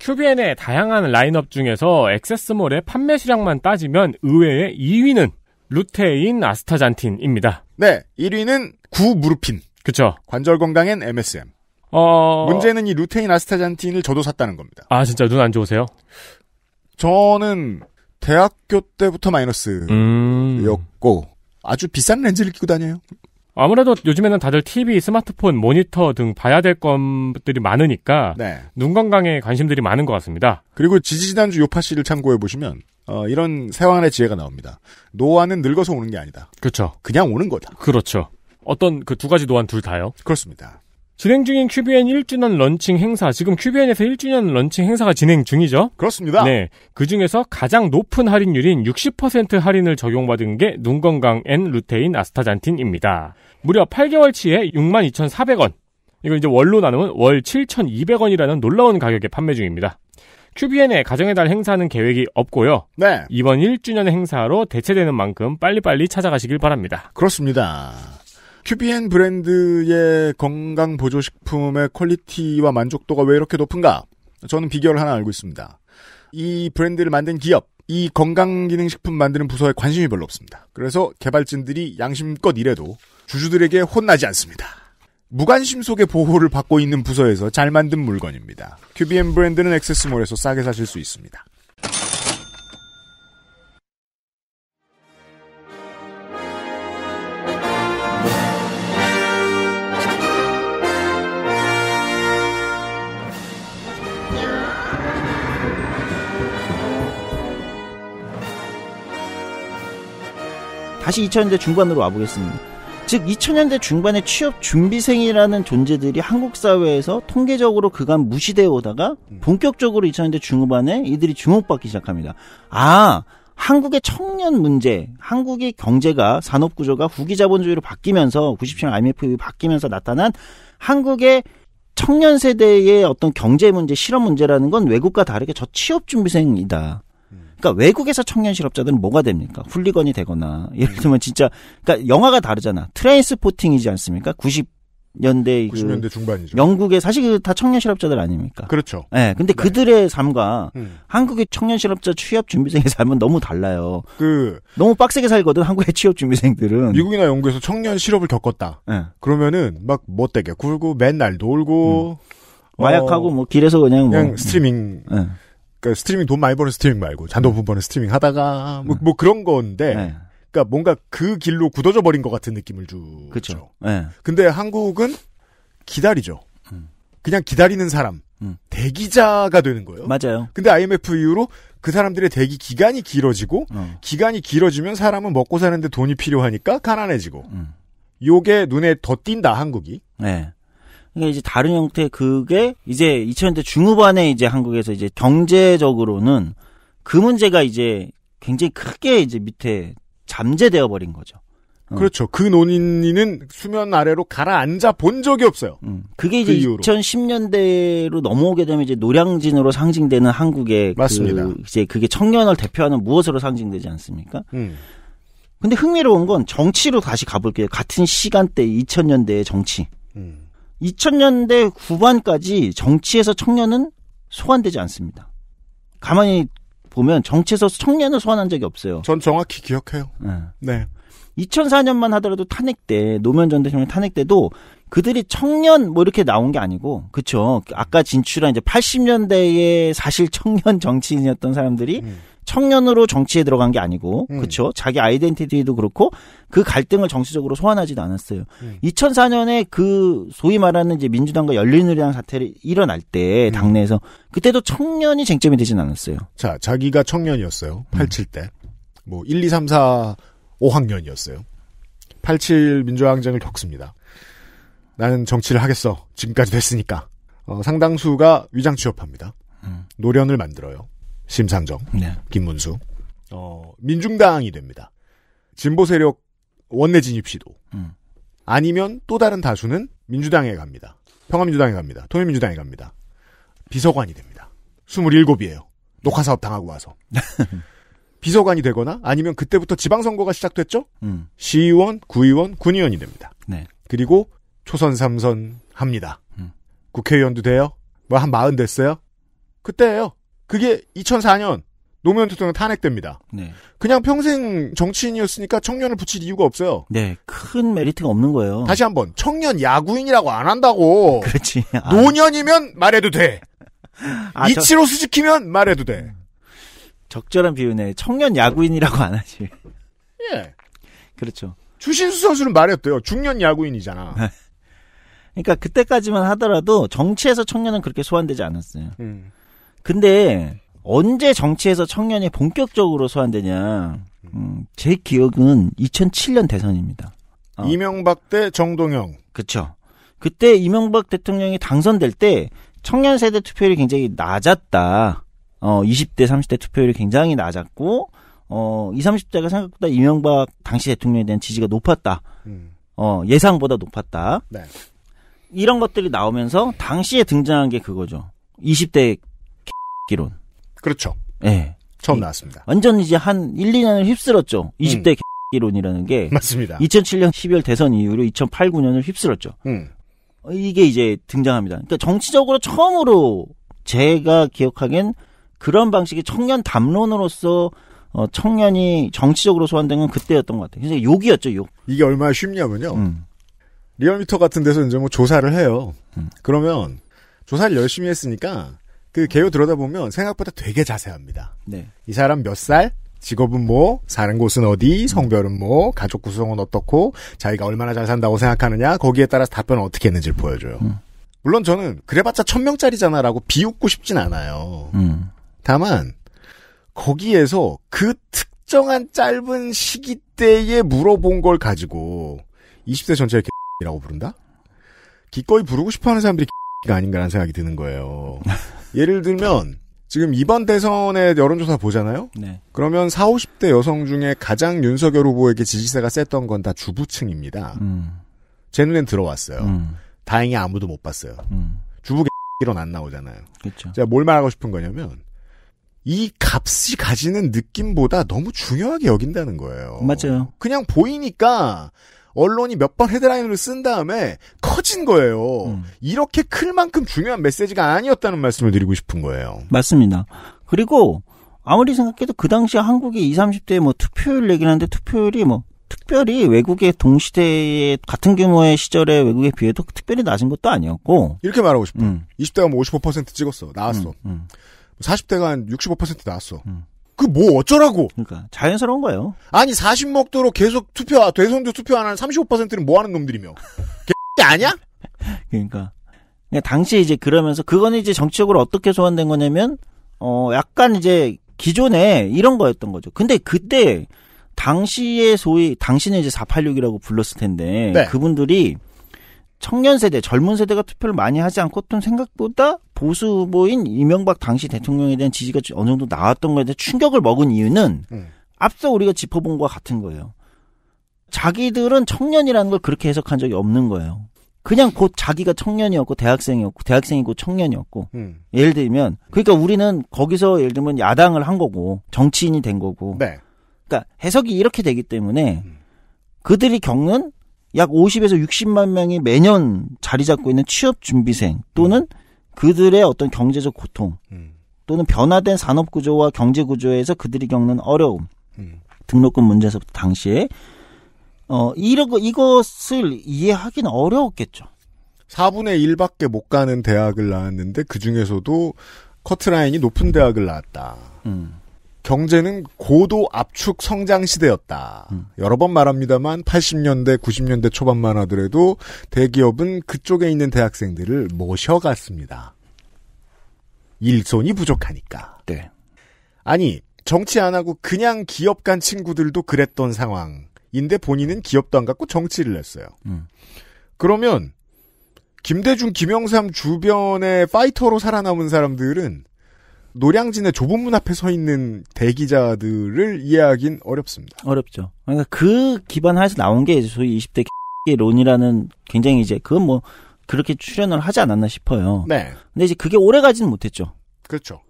큐비엔의 다양한 라인업 중에서 액세스몰의 판매 시량만 따지면 의외의 2위는 루테인 아스타잔틴입니다. 네, 1위는 구무르핀. 그쵸. 관절 건강엔 MSM. 어... 문제는 이 루테인 아스타잔틴을 저도 샀다는 겁니다. 아, 진짜 눈 안 좋으세요? 저는 대학교 때부터 마이너스였고, 음... 아주 비싼 렌즈를 끼고 다녀요. 아무래도 요즘에는 다들 TV, 스마트폰, 모니터 등 봐야 될 것들이 많으니까 네. 눈 건강에 관심들이 많은 것 같습니다. 그리고 지지지난주 요파 씨를 참고해 보시면 어, 이런 세황의 지혜가 나옵니다. 노화는 늙어서 오는 게 아니다. 그렇죠. 그냥 오는 거다. 그렇죠. 어떤 그 두 가지 노안 둘 다요? 그렇습니다. 진행 중인 큐비엔 1주년 런칭 행사, 지금 큐비엔에서 1주년 런칭 행사가 진행 중이죠? 그렇습니다. 네. 그 중에서 가장 높은 할인율인 60% 할인을 적용받은 게 눈건강 앤 루테인 아스타잔틴입니다. 무려 8개월치에 62,400원. 이걸 이제 월로 나누면 월 7,200원이라는 놀라운 가격에 판매 중입니다. 큐비엔의 가정의 달 행사는 계획이 없고요. 네. 이번 1주년 행사로 대체되는 만큼 빨리빨리 찾아가시길 바랍니다. 그렇습니다. 큐비엔 브랜드의 건강 보조식품의 퀄리티와 만족도가 왜 이렇게 높은가? 저는 비결을 하나 알고 있습니다. 이 브랜드를 만든 기업, 이 건강기능식품 만드는 부서에 관심이 별로 없습니다. 그래서 개발진들이 양심껏 일해도 주주들에게 혼나지 않습니다. 무관심 속의 보호를 받고 있는 부서에서 잘 만든 물건입니다. 큐비엔 브랜드는 액세스몰에서 싸게 사실 수 있습니다. 다시 2000년대 중반으로 와보겠습니다. 즉 2000년대 중반에 취업 준비생이라는 존재들이 한국 사회에서 통계적으로 그간 무시되어 오다가 음. 본격적으로 2000년대 중후반에 이들이 주목받기 시작합니다. 아, 한국의 청년 문제, 한국의 경제가 산업 구조가 후기 자본주의로 바뀌면서 97년 IMF 바뀌면서 나타난 한국의 청년 세대의 어떤 경제 문제, 실업 문제라는 건 외국과 다르게 저 취업 준비생이다. 그러니까 외국에서 청년 실업자들은 뭐가 됩니까? 훌리건이 되거나 예를 들면 진짜 그러니까 영화가 다르잖아. 트레인스포팅이지 않습니까? 90 연대 90년대 중반이죠. 영국에 사실 그다 청년 실업자들 아닙니까? 그렇죠. 예. 네, 근데 네. 그들의 삶과 음. 한국의 청년 실업자 취업 준비생의 삶은 너무 달라요. 그 너무 빡세게 살거든 한국의 *laughs* 취업 준비생들은. 미국이나 영국에서 청년 실업을 겪었다. 네. 그러면은 막 못되게 굴고 맨날 놀고 음. 마약하고 어, 뭐 길에서 그냥 뭐. 그냥 스트리밍 음. 그러니까 스트리밍 돈 많이 버는 스트리밍 말고 잔돈분 네. 버는 스트리밍 하다가 뭐, 네. 뭐 그런 건데 네. 그러니까 뭔가 그 길로 굳어져 버린 것 같은 느낌을 주죠. 그렇죠. 네. 근데 한국은 기다리죠. 음. 그냥 기다리는 사람, 음. 대기자가 되는 거예요. 맞아요. 근데 IMF 이후로 그 사람들의 대기 기간이 길어지고 어. 기간이 길어지면 사람은 먹고 사는데 돈이 필요하니까 가난해지고. 음. 요게 눈에 더 띈다 한국이. 네. 그러니까 이제 다른 형태 그게 이제 2000년대 중후반에 이제 한국에서 이제 경제적으로는 그 문제가 이제 굉장히 크게 이제 밑에 잠재되어 버린 거죠. 어. 그렇죠. 그 논의는 수면 아래로 가라앉아 본 적이 없어요. 음. 그게 그 이제 그 2010년대로 넘어오게 되면 이제 노량진으로 상징되는 한국의 그 맞습니다. 그 이제 그게 청년을 대표하는 무엇으로 상징되지 않습니까? 음. 근데 흥미로운 건 정치로 다시 가볼게요. 같은 시간대 2000년대의 정치. 음. 2000년대 후반까지 정치에서 청년은 소환되지 않습니다. 가만히 보면 정치에서 청년을 소환한 적이 없어요. 전 정확히 기억해요. 예. 네. 네. 2004년만 하더라도 탄핵 때 노무현 전 대통령 탄핵 때도 그들이 청년 뭐 이렇게 나온 게 아니고 그쵸 아까 진출한 이제 8 0년대에 사실 청년 *laughs* 정치인이었던 사람들이 음. 청년으로 정치에 들어간 게 아니고 음. 그렇죠. 자기 아이덴티티도 그렇고 그 갈등을 정치적으로 소환하지도 않았어요. 음. 2004년에 그 소위 말하는 이제 민주당과 열린우리당 사태를 일어날 때 음. 당내에서 그때도 청년이 쟁점이 되진 않았어요. 자, 자기가 청년이었어요. 87 음. 때. 뭐 1, 2, 3, 4, 5학년이었어요. 87 민주항쟁을 겪습니다. 나는 정치를 하겠어. 지금까지 됐으니까. 어, 상당수가 위장 취업합니다. 음. 노련을 만들어요. 심상정, 네. 김문수, 어, 민중당이 됩니다. 진보 세력 원내 진입 시도. 음. 아니면 또 다른 다수는 민주당에 갑니다. 평화민주당에 갑니다. 통일민주당에 갑니다. 비서관이 됩니다. 27이에요. 녹화사업 당하고 와서. *laughs* 비서관이 되거나 아니면 그때부터 지방선거가 시작됐죠? 음. 시의원, 구의원, 군의원이 됩니다. 네. 그리고 초선 3선 합니다. 음. 국회의원도 돼요? 뭐 한 마흔 됐어요? 그때예요. 그게 2004년 노무현 대통령 탄핵됩니다. 네. 그냥 평생 정치인이었으니까 청년을 붙일 이유가 없어요. 네, 큰 메리트가 없는 거예요. 다시 한번 청년 야구인이라고 안 한다고. *laughs* 그렇지. 아. 노년이면 말해도 돼. *laughs* 아, 이치로 저... 수직히면 말해도 돼. 적절한 비유네. 청년 야구인이라고 안 하지. *laughs* 예. 그렇죠. 추신수 선수는 말했대요. 중년 야구인이잖아. 그러니까 그때까지만 하더라도 정치에서 청년은 그렇게 소환되지 않았어요. 음. 근데 언제 정치에서 청년이 본격적으로 소환되냐? 음, 제 기억은 2007년 대선입니다. 어. 이명박 대 정동영. 그쵸. 그때 이명박 대통령이 당선될 때 청년 세대 투표율이 굉장히 낮았다. 어, 20대, 30대 투표율이 굉장히 낮았고, 어, 20, 30대가 생각보다 이명박 당시 대통령에 대한 지지가 높았다. 음. 어, 예상보다 높았다. 네. 이런 것들이 나오면서 당시에 등장한 게 그거죠. 20대 기론. 그렇죠. 예. 네. 처음 나왔습니다. 완전 이제 한 1, 2년을 휩쓸었죠. 20대 음. 개기론이라는 게 맞습니다. 2007년 12월 대선 이후로 2008, 9년을 휩쓸었죠. 음. 이게 이제 등장합니다. 그러니까 정치적으로 처음으로 제가 기억하기엔 그런 방식의 청년 담론으로서 어, 청년이 정치적으로 소환된 건 그때였던 것 같아요. 그래서 욕이었죠, 욕. 이게 얼마나 쉽냐면요. 음. 리얼미터 같은 데서 이제 뭐 조사를 해요. 음. 그러면 조사를 열심히 했으니까 그 개요 들여다보면 생각보다 되게 자세합니다. 네. 이 사람 몇 살? 직업은 뭐, 사는 곳은 어디, 성별은 뭐, 가족 구성은 어떻고, 자기가 얼마나 잘 산다고 생각하느냐, 거기에 따라서 답변을 어떻게 했는지를 보여줘요. 음. 물론 저는 그래봤자 천명짜리잖아 라고 비웃고 싶진 않아요. 음. 다만, 거기에서 그 특정한 짧은 시기 때에 물어본 걸 가지고, 20대 전체의 개이라고 부른다? 기꺼이 부르고 싶어 하는 사람들이 개가 아닌가라는 생각이 드는 거예요. *laughs* 예를 들면 지금 이번 대선의 여론조사 보잖아요. 네. 그러면 4, 50대 여성 중에 가장 윤석열 후보에게 지지세가 셌던 건 다 주부층입니다. 음. 제 눈엔 들어왔어요. 음. 다행히 아무도 못 봤어요. 음. 주부 이런 안 나오잖아요. 그쵸. 제가 뭘 말하고 싶은 거냐면 이 값이 가지는 느낌보다 너무 중요하게 여긴다는 거예요. 맞아요. 그냥 보이니까 언론이 몇 번 헤드라인으로 쓴 다음에 커진 거예요. 음. 이렇게 클 만큼 중요한 메시지가 아니었다는 말씀을 드리고 싶은 거예요. 맞습니다. 그리고 아무리 생각해도 그 당시 한국이 20, 30대 뭐 투표율 얘기를 하는데 투표율이 뭐 특별히 외국의 동시대의 같은 규모의 시절에 외국에 비해도 특별히 낮은 것도 아니었고 이렇게 말하고 싶어. 음. 20대가 뭐 55% 찍었어. 나왔어. 음, 음. 40대가 한65% 나왔어. 음. 그뭐 어쩌라고? 그러니까 자연스러운 거예요. 아니 4 0먹도록 계속 투표 아, 대선도 투표 안 하는 35%는 뭐 하는 놈들이며 개 아니야? *laughs* 그러니까, 그러니까 당시 이제 그러면서 그건 이제 정치적으로 어떻게 소환된 거냐면 어 약간 이제 기존에 이런 거였던 거죠. 근데 그때 당시에 소위 당신은 이제 486이라고 불렀을 텐데 네. 그분들이 청년 세대, 젊은 세대가 투표를 많이 하지 않고또 생각보다 보수 후보인 이명박 당시 대통령에 대한 지지가 어느 정도 나왔던 거에 대해 충격을 먹은 이유는 음. 앞서 우리가 짚어본 것과 같은 거예요. 자기들은 청년이라는 걸 그렇게 해석한 적이 없는 거예요. 그냥 곧 자기가 청년이었고 대학생이었고 대학생이고 청년이었고 음. 예를 들면 그러니까 우리는 거기서 예를 들면 야당을 한 거고 정치인이 된 거고 네. 그러니까 해석이 이렇게 되기 때문에 음. 그들이 겪는 약 50에서 60만 명이 매년 자리 잡고 있는 취업 준비생 또는 그들의 어떤 경제적 고통 음. 또는 변화된 산업 구조와 경제 구조에서 그들이 겪는 어려움 음. 등록금 문제에서부터 당시에 어 이러고 이것을 이해하기는 어려웠겠죠. 4분의 1밖에 못 가는 대학을 나왔는데 그 중에서도 커트라인이 높은 대학을 나왔다. 음. 경제는 고도 압축 성장 시대였다. 음. 여러 번 말합니다만 80년대, 90년대 초반만 하더라도 대기업은 그쪽에 있는 대학생들을 모셔갔습니다. 일손이 부족하니까. 네. 아니, 정치 안 하고 그냥 기업 간 친구들도 그랬던 상황인데 본인은 기업도 안 갖고 정치를 했어요. 음. 그러면 김대중, 김영삼 주변의 파이터로 살아남은 사람들은 노량진의 좁은 문 앞에 서 있는 대기자들을 이해하긴 어렵습니다. 어렵죠. 그러니까 그 기반하에서 나온 게 소위 20대 론이라는 굉장히 이제 그건 뭐 그렇게 출연을 하지 않았나 싶어요. 네. 근데 이제 그게 오래 가지는 못했죠. 그렇죠.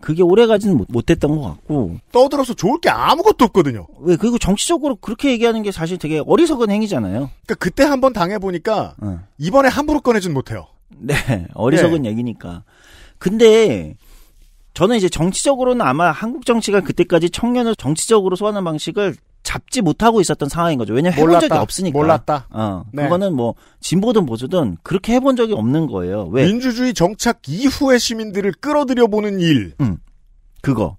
그게 오래 가지는 못했던 것 같고 떠들어서 좋을 게 아무것도 없거든요. 왜 그리고 정치적으로 그렇게 얘기하는 게 사실 되게 어리석은 행위잖아요. 그러니까 그때 한 번 당해 보니까 응. 이번에 함부로 꺼내진 못해요. 네, *laughs* 어리석은 네. 얘기니까. 근데 저는 이제 정치적으로는 아마 한국 정치가 그때까지 청년을 정치적으로 소환하는 방식을 잡지 못하고 있었던 상황인 거죠. 왜냐면 해본 몰랐다. 적이 없으니까. 몰랐다. 어, 네. 그거는 뭐 진보든 보수든 그렇게 해본 적이 없는 거예요. 왜? 민주주의 정착 이후의 시민들을 끌어들여 보는 일. 음, 그거.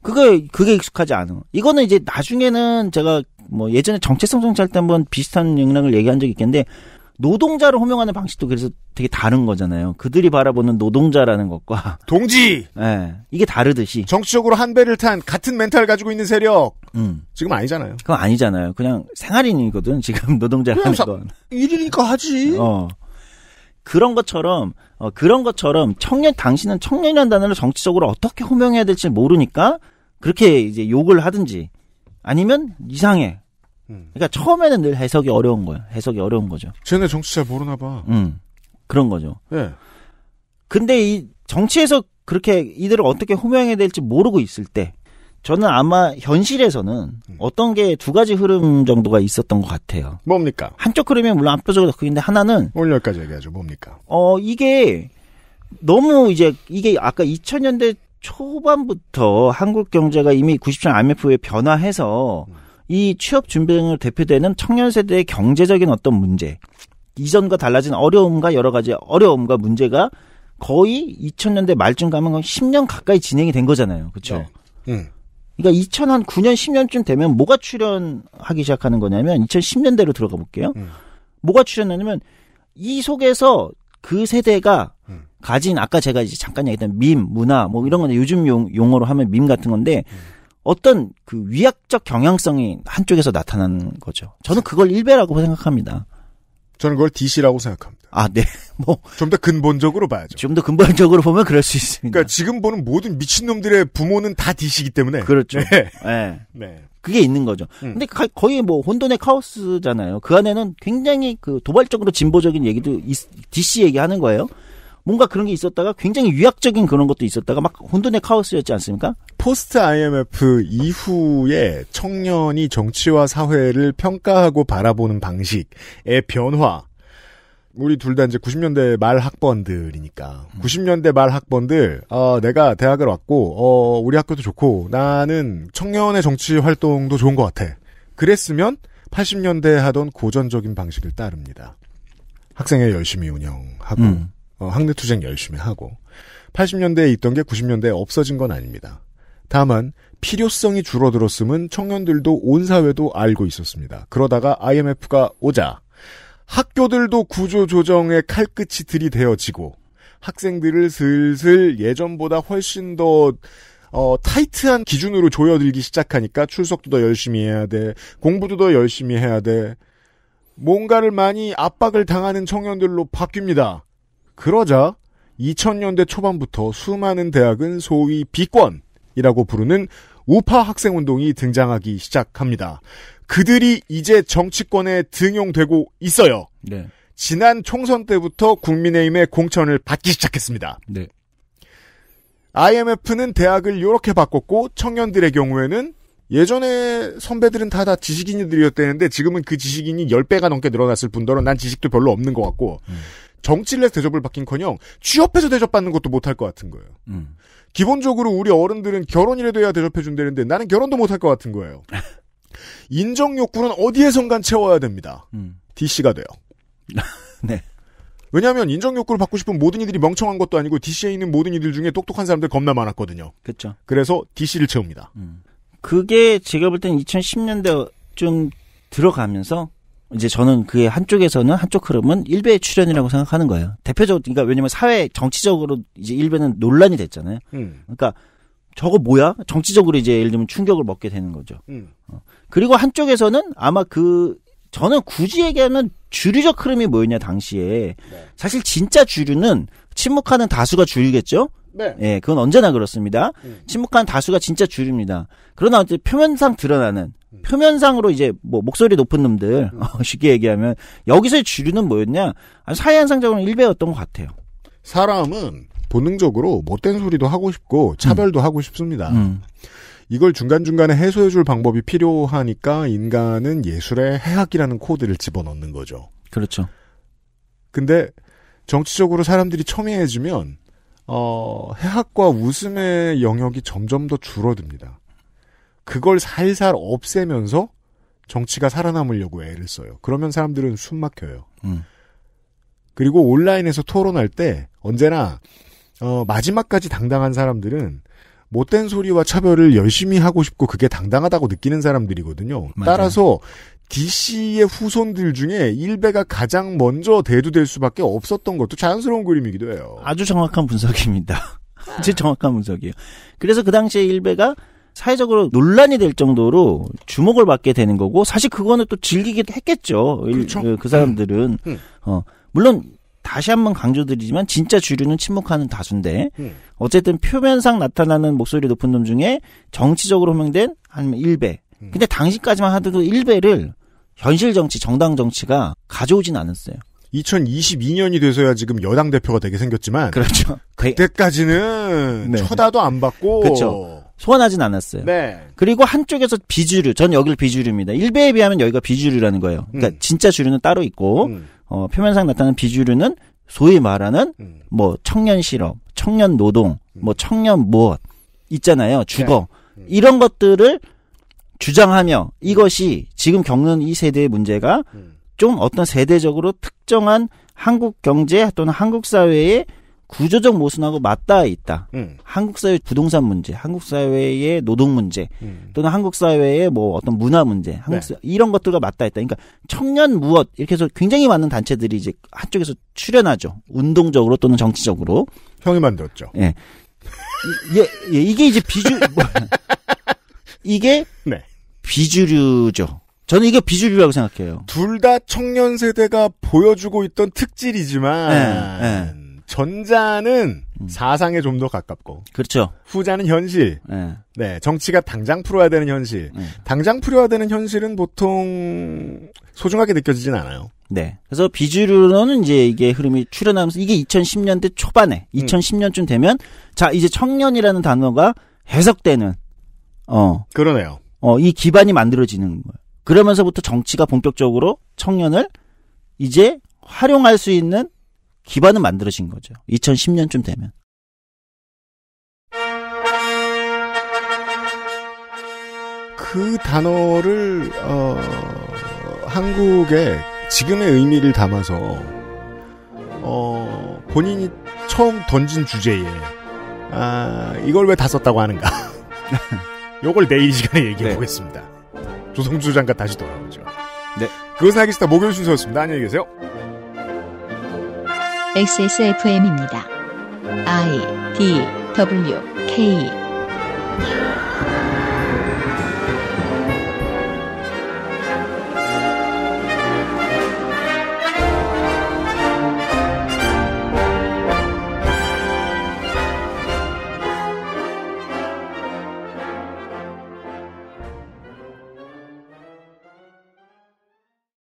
그게 그게 익숙하지 않은. 이거는 이제 나중에는 제가 뭐 예전에 정체성 정찰 때 한번 비슷한 영향을 얘기한 적이 있겠는데 노동자를 호명하는 방식도 그래서 되게 다른 거잖아요. 그들이 바라보는 노동자라는 것과 *laughs* 동지 네, 이게 다르듯이 정치적으로 한 배를 탄 같은 멘탈 가지고 있는 세력 음. 지금 아니잖아요. 그건 아니잖아요. 그냥 생활인이거든 지금 *laughs* 노동자라는 사, 건 일이니까 하지. 어. 그런 것처럼 어, 그런 것처럼 청년 당신은 청년이라는 단어를 정치적으로 어떻게 호명해야 될지 모르니까 그렇게 이제 욕을 하든지 아니면 이상해 음. 그러니까 처음에는 늘 해석이 어려운 거예요. 해석이 어려운 거죠. 쟤네 정치 잘 모르나 봐. 음. 그런 거죠. 예. 근데 이 정치에서 그렇게 이들을 어떻게 호명해야 될지 모르고 있을 때 저는 아마 현실에서는 음. 어떤 게 두 가지 흐름 정도가 있었던 것 같아요. 뭡니까? 한쪽 흐름이 물론 압도적으로 그인데 하나는 오늘 까지 얘기하죠. 뭡니까? 어 이게 너무 이제 이게 아까 2000년대 초반부터 한국 경제가 이미 90년 IMF에 변화해서 음. 이 취업 준비생을 대표되는 청년 세대의 경제적인 어떤 문제, 이전과 달라진 어려움과 여러 가지 어려움과 문제가 거의 2000년대 말쯤 가면 10년 가까이 진행이 된 거잖아요. 그렇죠? 네. 음. 그러니까 2009년 10년쯤 되면 뭐가 출현하기 시작하는 거냐면 2010년대로 들어가 볼게요. 음. 뭐가 출현하냐면 이 속에서 그 세대가 음. 가진 아까 제가 이제 잠깐 얘기했던 밈, 문화 뭐 이런 건데 요즘 용, 용어로 하면 밈 같은 건데 음. 어떤 그 위약적 경향성이 한쪽에서 나타나는 거죠. 저는 그걸 일배라고 생각합니다. 저는 그걸 DC라고 생각합니다. 아, 네. *laughs* 뭐. 좀 더 근본적으로 봐야죠. 좀 더 근본적으로 보면 그럴 수 있습니다. 그러니까 지금 보는 모든 미친놈들의 부모는 다 DC이기 때문에. 그렇죠. 네. 네. *laughs* 네. 그게 있는 거죠. 음. 근데 거의 뭐 혼돈의 카오스잖아요. 그 안에는 굉장히 그 도발적으로 진보적인 얘기도 DC 얘기하는 거예요. 뭔가 그런 게 있었다가 굉장히 유약적인 그런 것도 있었다가 막 혼돈의 카오스였지 않습니까? 포스트 IMF 이후에 청년이 정치와 사회를 평가하고 바라보는 방식의 변화. 우리 둘 다 이제 90년대 말 학번들이니까. 90년대 음. 말 학번들, 어, 내가 대학을 왔고, 어, 우리 학교도 좋고, 나는 청년의 정치 활동도 좋은 것 같아. 그랬으면 80년대 하던 고전적인 방식을 따릅니다. 학생회 열심히 운영하고, 음. 어, 학내 투쟁 열심히 하고 80년대에 있던 게 90년대에 없어진 건 아닙니다. 다만 필요성이 줄어들었음은 청년들도 온 사회도 알고 있었습니다. 그러다가 IMF가 오자 학교들도 구조조정의 칼끝이 들이대어지고 학생들을 슬슬 예전보다 훨씬 더 어, 타이트한 기준으로 조여들기 시작하니까 출석도 더 열심히 해야 돼. 공부도 더 열심히 해야 돼. 뭔가를 많이 압박을 당하는 청년들로 바뀝니다. 그러자 2000년대 초반부터 수많은 대학은 소위 비권이라고 부르는 우파 학생 운동이 등장하기 시작합니다. 그들이 이제 정치권에 등용되고 있어요. 네. 지난 총선 때부터 국민의힘의 공천을 받기 시작했습니다. 네. IMF는 대학을 이렇게 바꿨고 청년들의 경우에는 예전에 선배들은 다 다 지식인들이었대는데 지금은 그 지식인이 10배가 넘게 늘어났을 뿐더러 난 지식도 별로 없는 것 같고 음. 정치를 해서 대접을 받긴커녕 취업해서 대접받는 것도 못할 것 같은 거예요. 음. 기본적으로 우리 어른들은 결혼이라도 해야 대접해준다는데 나는 결혼도 못할 것 같은 거예요. *laughs* 인정 욕구는 어디에선간 채워야 됩니다. 음. DC가 돼요. *laughs* 네. 왜냐하면 인정 욕구를 받고 싶은 모든 이들이 멍청한 것도 아니고 DC에 있는 모든 이들 중에 똑똑한 사람들 겁나 많았거든요. 그렇죠. 그래서 DC를 채웁니다. 음. 그게 제가 볼 땐2 0 1 0년대좀 들어가면서 이제 저는 그게 한쪽에서는 한쪽 흐름은 일베의 출연이라고 생각하는 거예요. 대표적으로 그러니까 왜냐면 사회 정치적으로 이제 일베는 논란이 됐잖아요. 음. 그러니까 저거 뭐야? 정치적으로 이제 예를 들면 충격을 먹게 되는 거죠. 음. 어. 그리고 한쪽에서는 아마 그 저는 굳이 얘기하면 주류적 흐름이 뭐였냐 당시에 네. 사실 진짜 주류는 침묵하는 다수가 주류겠죠. 네. 예, 그건 언제나 그렇습니다. 음. 침묵한 다수가 진짜 줄입니다 그러나 이제 표면상 드러나는 표면상으로 이제 뭐 목소리 높은 놈들 음. 어, 쉽게 얘기하면 여기서의 주류는 뭐였냐? 사회현상적으로는 일배였던 것 같아요. 사람은 본능적으로 못된 소리도 하고 싶고 차별도 음. 하고 싶습니다. 음. 이걸 중간중간에 해소해줄 방법이 필요하니까 인간은 예술의 해학이라는 코드를 집어넣는 거죠. 그렇죠. 근데 정치적으로 사람들이 첨예해지면 어, 해학과 웃음의 영역이 점점 더 줄어듭니다. 그걸 살살 없애면서 정치가 살아남으려고 애를 써요. 그러면 사람들은 숨 막혀요. 음. 그리고 온라인에서 토론할 때 언제나 어, 마지막까지 당당한 사람들은 못된 소리와 차별을 열심히 하고 싶고 그게 당당하다고 느끼는 사람들이거든요. 맞아요. 따라서 DC의 후손들 중에 일베가 가장 먼저 대두될 수밖에 없었던 것도 자연스러운 그림이기도 해요. 아주 정확한 분석입니다. 제 *laughs* 정확한 분석이에요. 그래서 그 당시에 일베가 사회적으로 논란이 될 정도로 주목을 받게 되는 거고 사실 그거는 또 즐기기도 했겠죠. 그렇죠. 그, 그 사람들은 음. 음. 어 물론 다시 한 번 강조드리지만 진짜 주류는 침묵하는 다수인데 음. 어쨌든 표면상 나타나는 목소리 높은 놈 중에 정치적으로 호명된 한 1배. 음. 근데 당시까지만 하더라도 1배를 현실 정치, 정당 정치가 가져오진 않았어요. 2022년이 돼서야 지금 여당 대표가 되게 생겼지만 그렇죠. 그때까지는 네. 쳐다도 안 받고 그렇죠. 소환하진 않았어요. 네. 그리고 한쪽에서 비주류, 전 여기를 비주류입니다. 1배에 비하면 여기가 비주류라는 거예요. 그러니까 음. 진짜 주류는 따로 있고 음. 어, 표면상 나타나는 비주류는 소위 말하는 음. 뭐 청년 실업, 청년 노동, 음. 뭐 청년 무엇 있잖아요. 주거 네. 음. 이런 것들을 주장하며 음. 이것이 지금 겪는 이 세대의 문제가 좀 어떤 세대적으로 특정한 한국 경제 또는 한국 사회의 구조적 모순하고 맞닿아 있다. 음. 한국 사회 부동산 문제, 한국 사회의 노동 문제, 음. 또는 한국 사회의 뭐 어떤 문화 문제, 한국 네. 사회, 이런 것들과 맞닿아 있다. 그러니까 청년 무엇 이렇게 해서 굉장히 많은 단체들이 이제 한쪽에서 출연하죠. 운동적으로 또는 정치적으로. 형이 만들었죠. 예. 예, 예 이게 이제 비주 뭐, *laughs* 이게 네. 비주류죠. 저는 이게 비주류라고 생각해요. 둘 다 청년 세대가 보여주고 있던 특질이지만 네, 전자는 음. 사상에 좀 더 가깝고. 그렇죠. 후자는 현실. 네. 네. 정치가 당장 풀어야 되는 현실. 네. 당장 풀어야 되는 현실은 보통 소중하게 느껴지진 않아요. 네. 그래서 비주류로는 이제 이게 흐름이 출현하면서 이게 2010년대 초반에, 2010년쯤 음. 되면 자, 이제 청년이라는 단어가 해석되는, 어. 그러네요. 어, 이 기반이 만들어지는 거예요. 그러면서부터 정치가 본격적으로 청년을 이제 활용할 수 있는 기반은 만들어진 거죠. 2010년쯤 되면. 그 단어를 어, 한국에 지금의 의미를 담아서 어, 본인이 처음 던진 주제에 아, 이걸 왜 다 썼다고 하는가? *laughs* 요걸 내일 이 시간에 얘기해 네. 보겠습니다. 조성주 장관 다시 돌아오죠. 네. 그것은 알기 싫다 목요일 순서였습니다. 안녕히 계세요. XSFM입니다. I D W K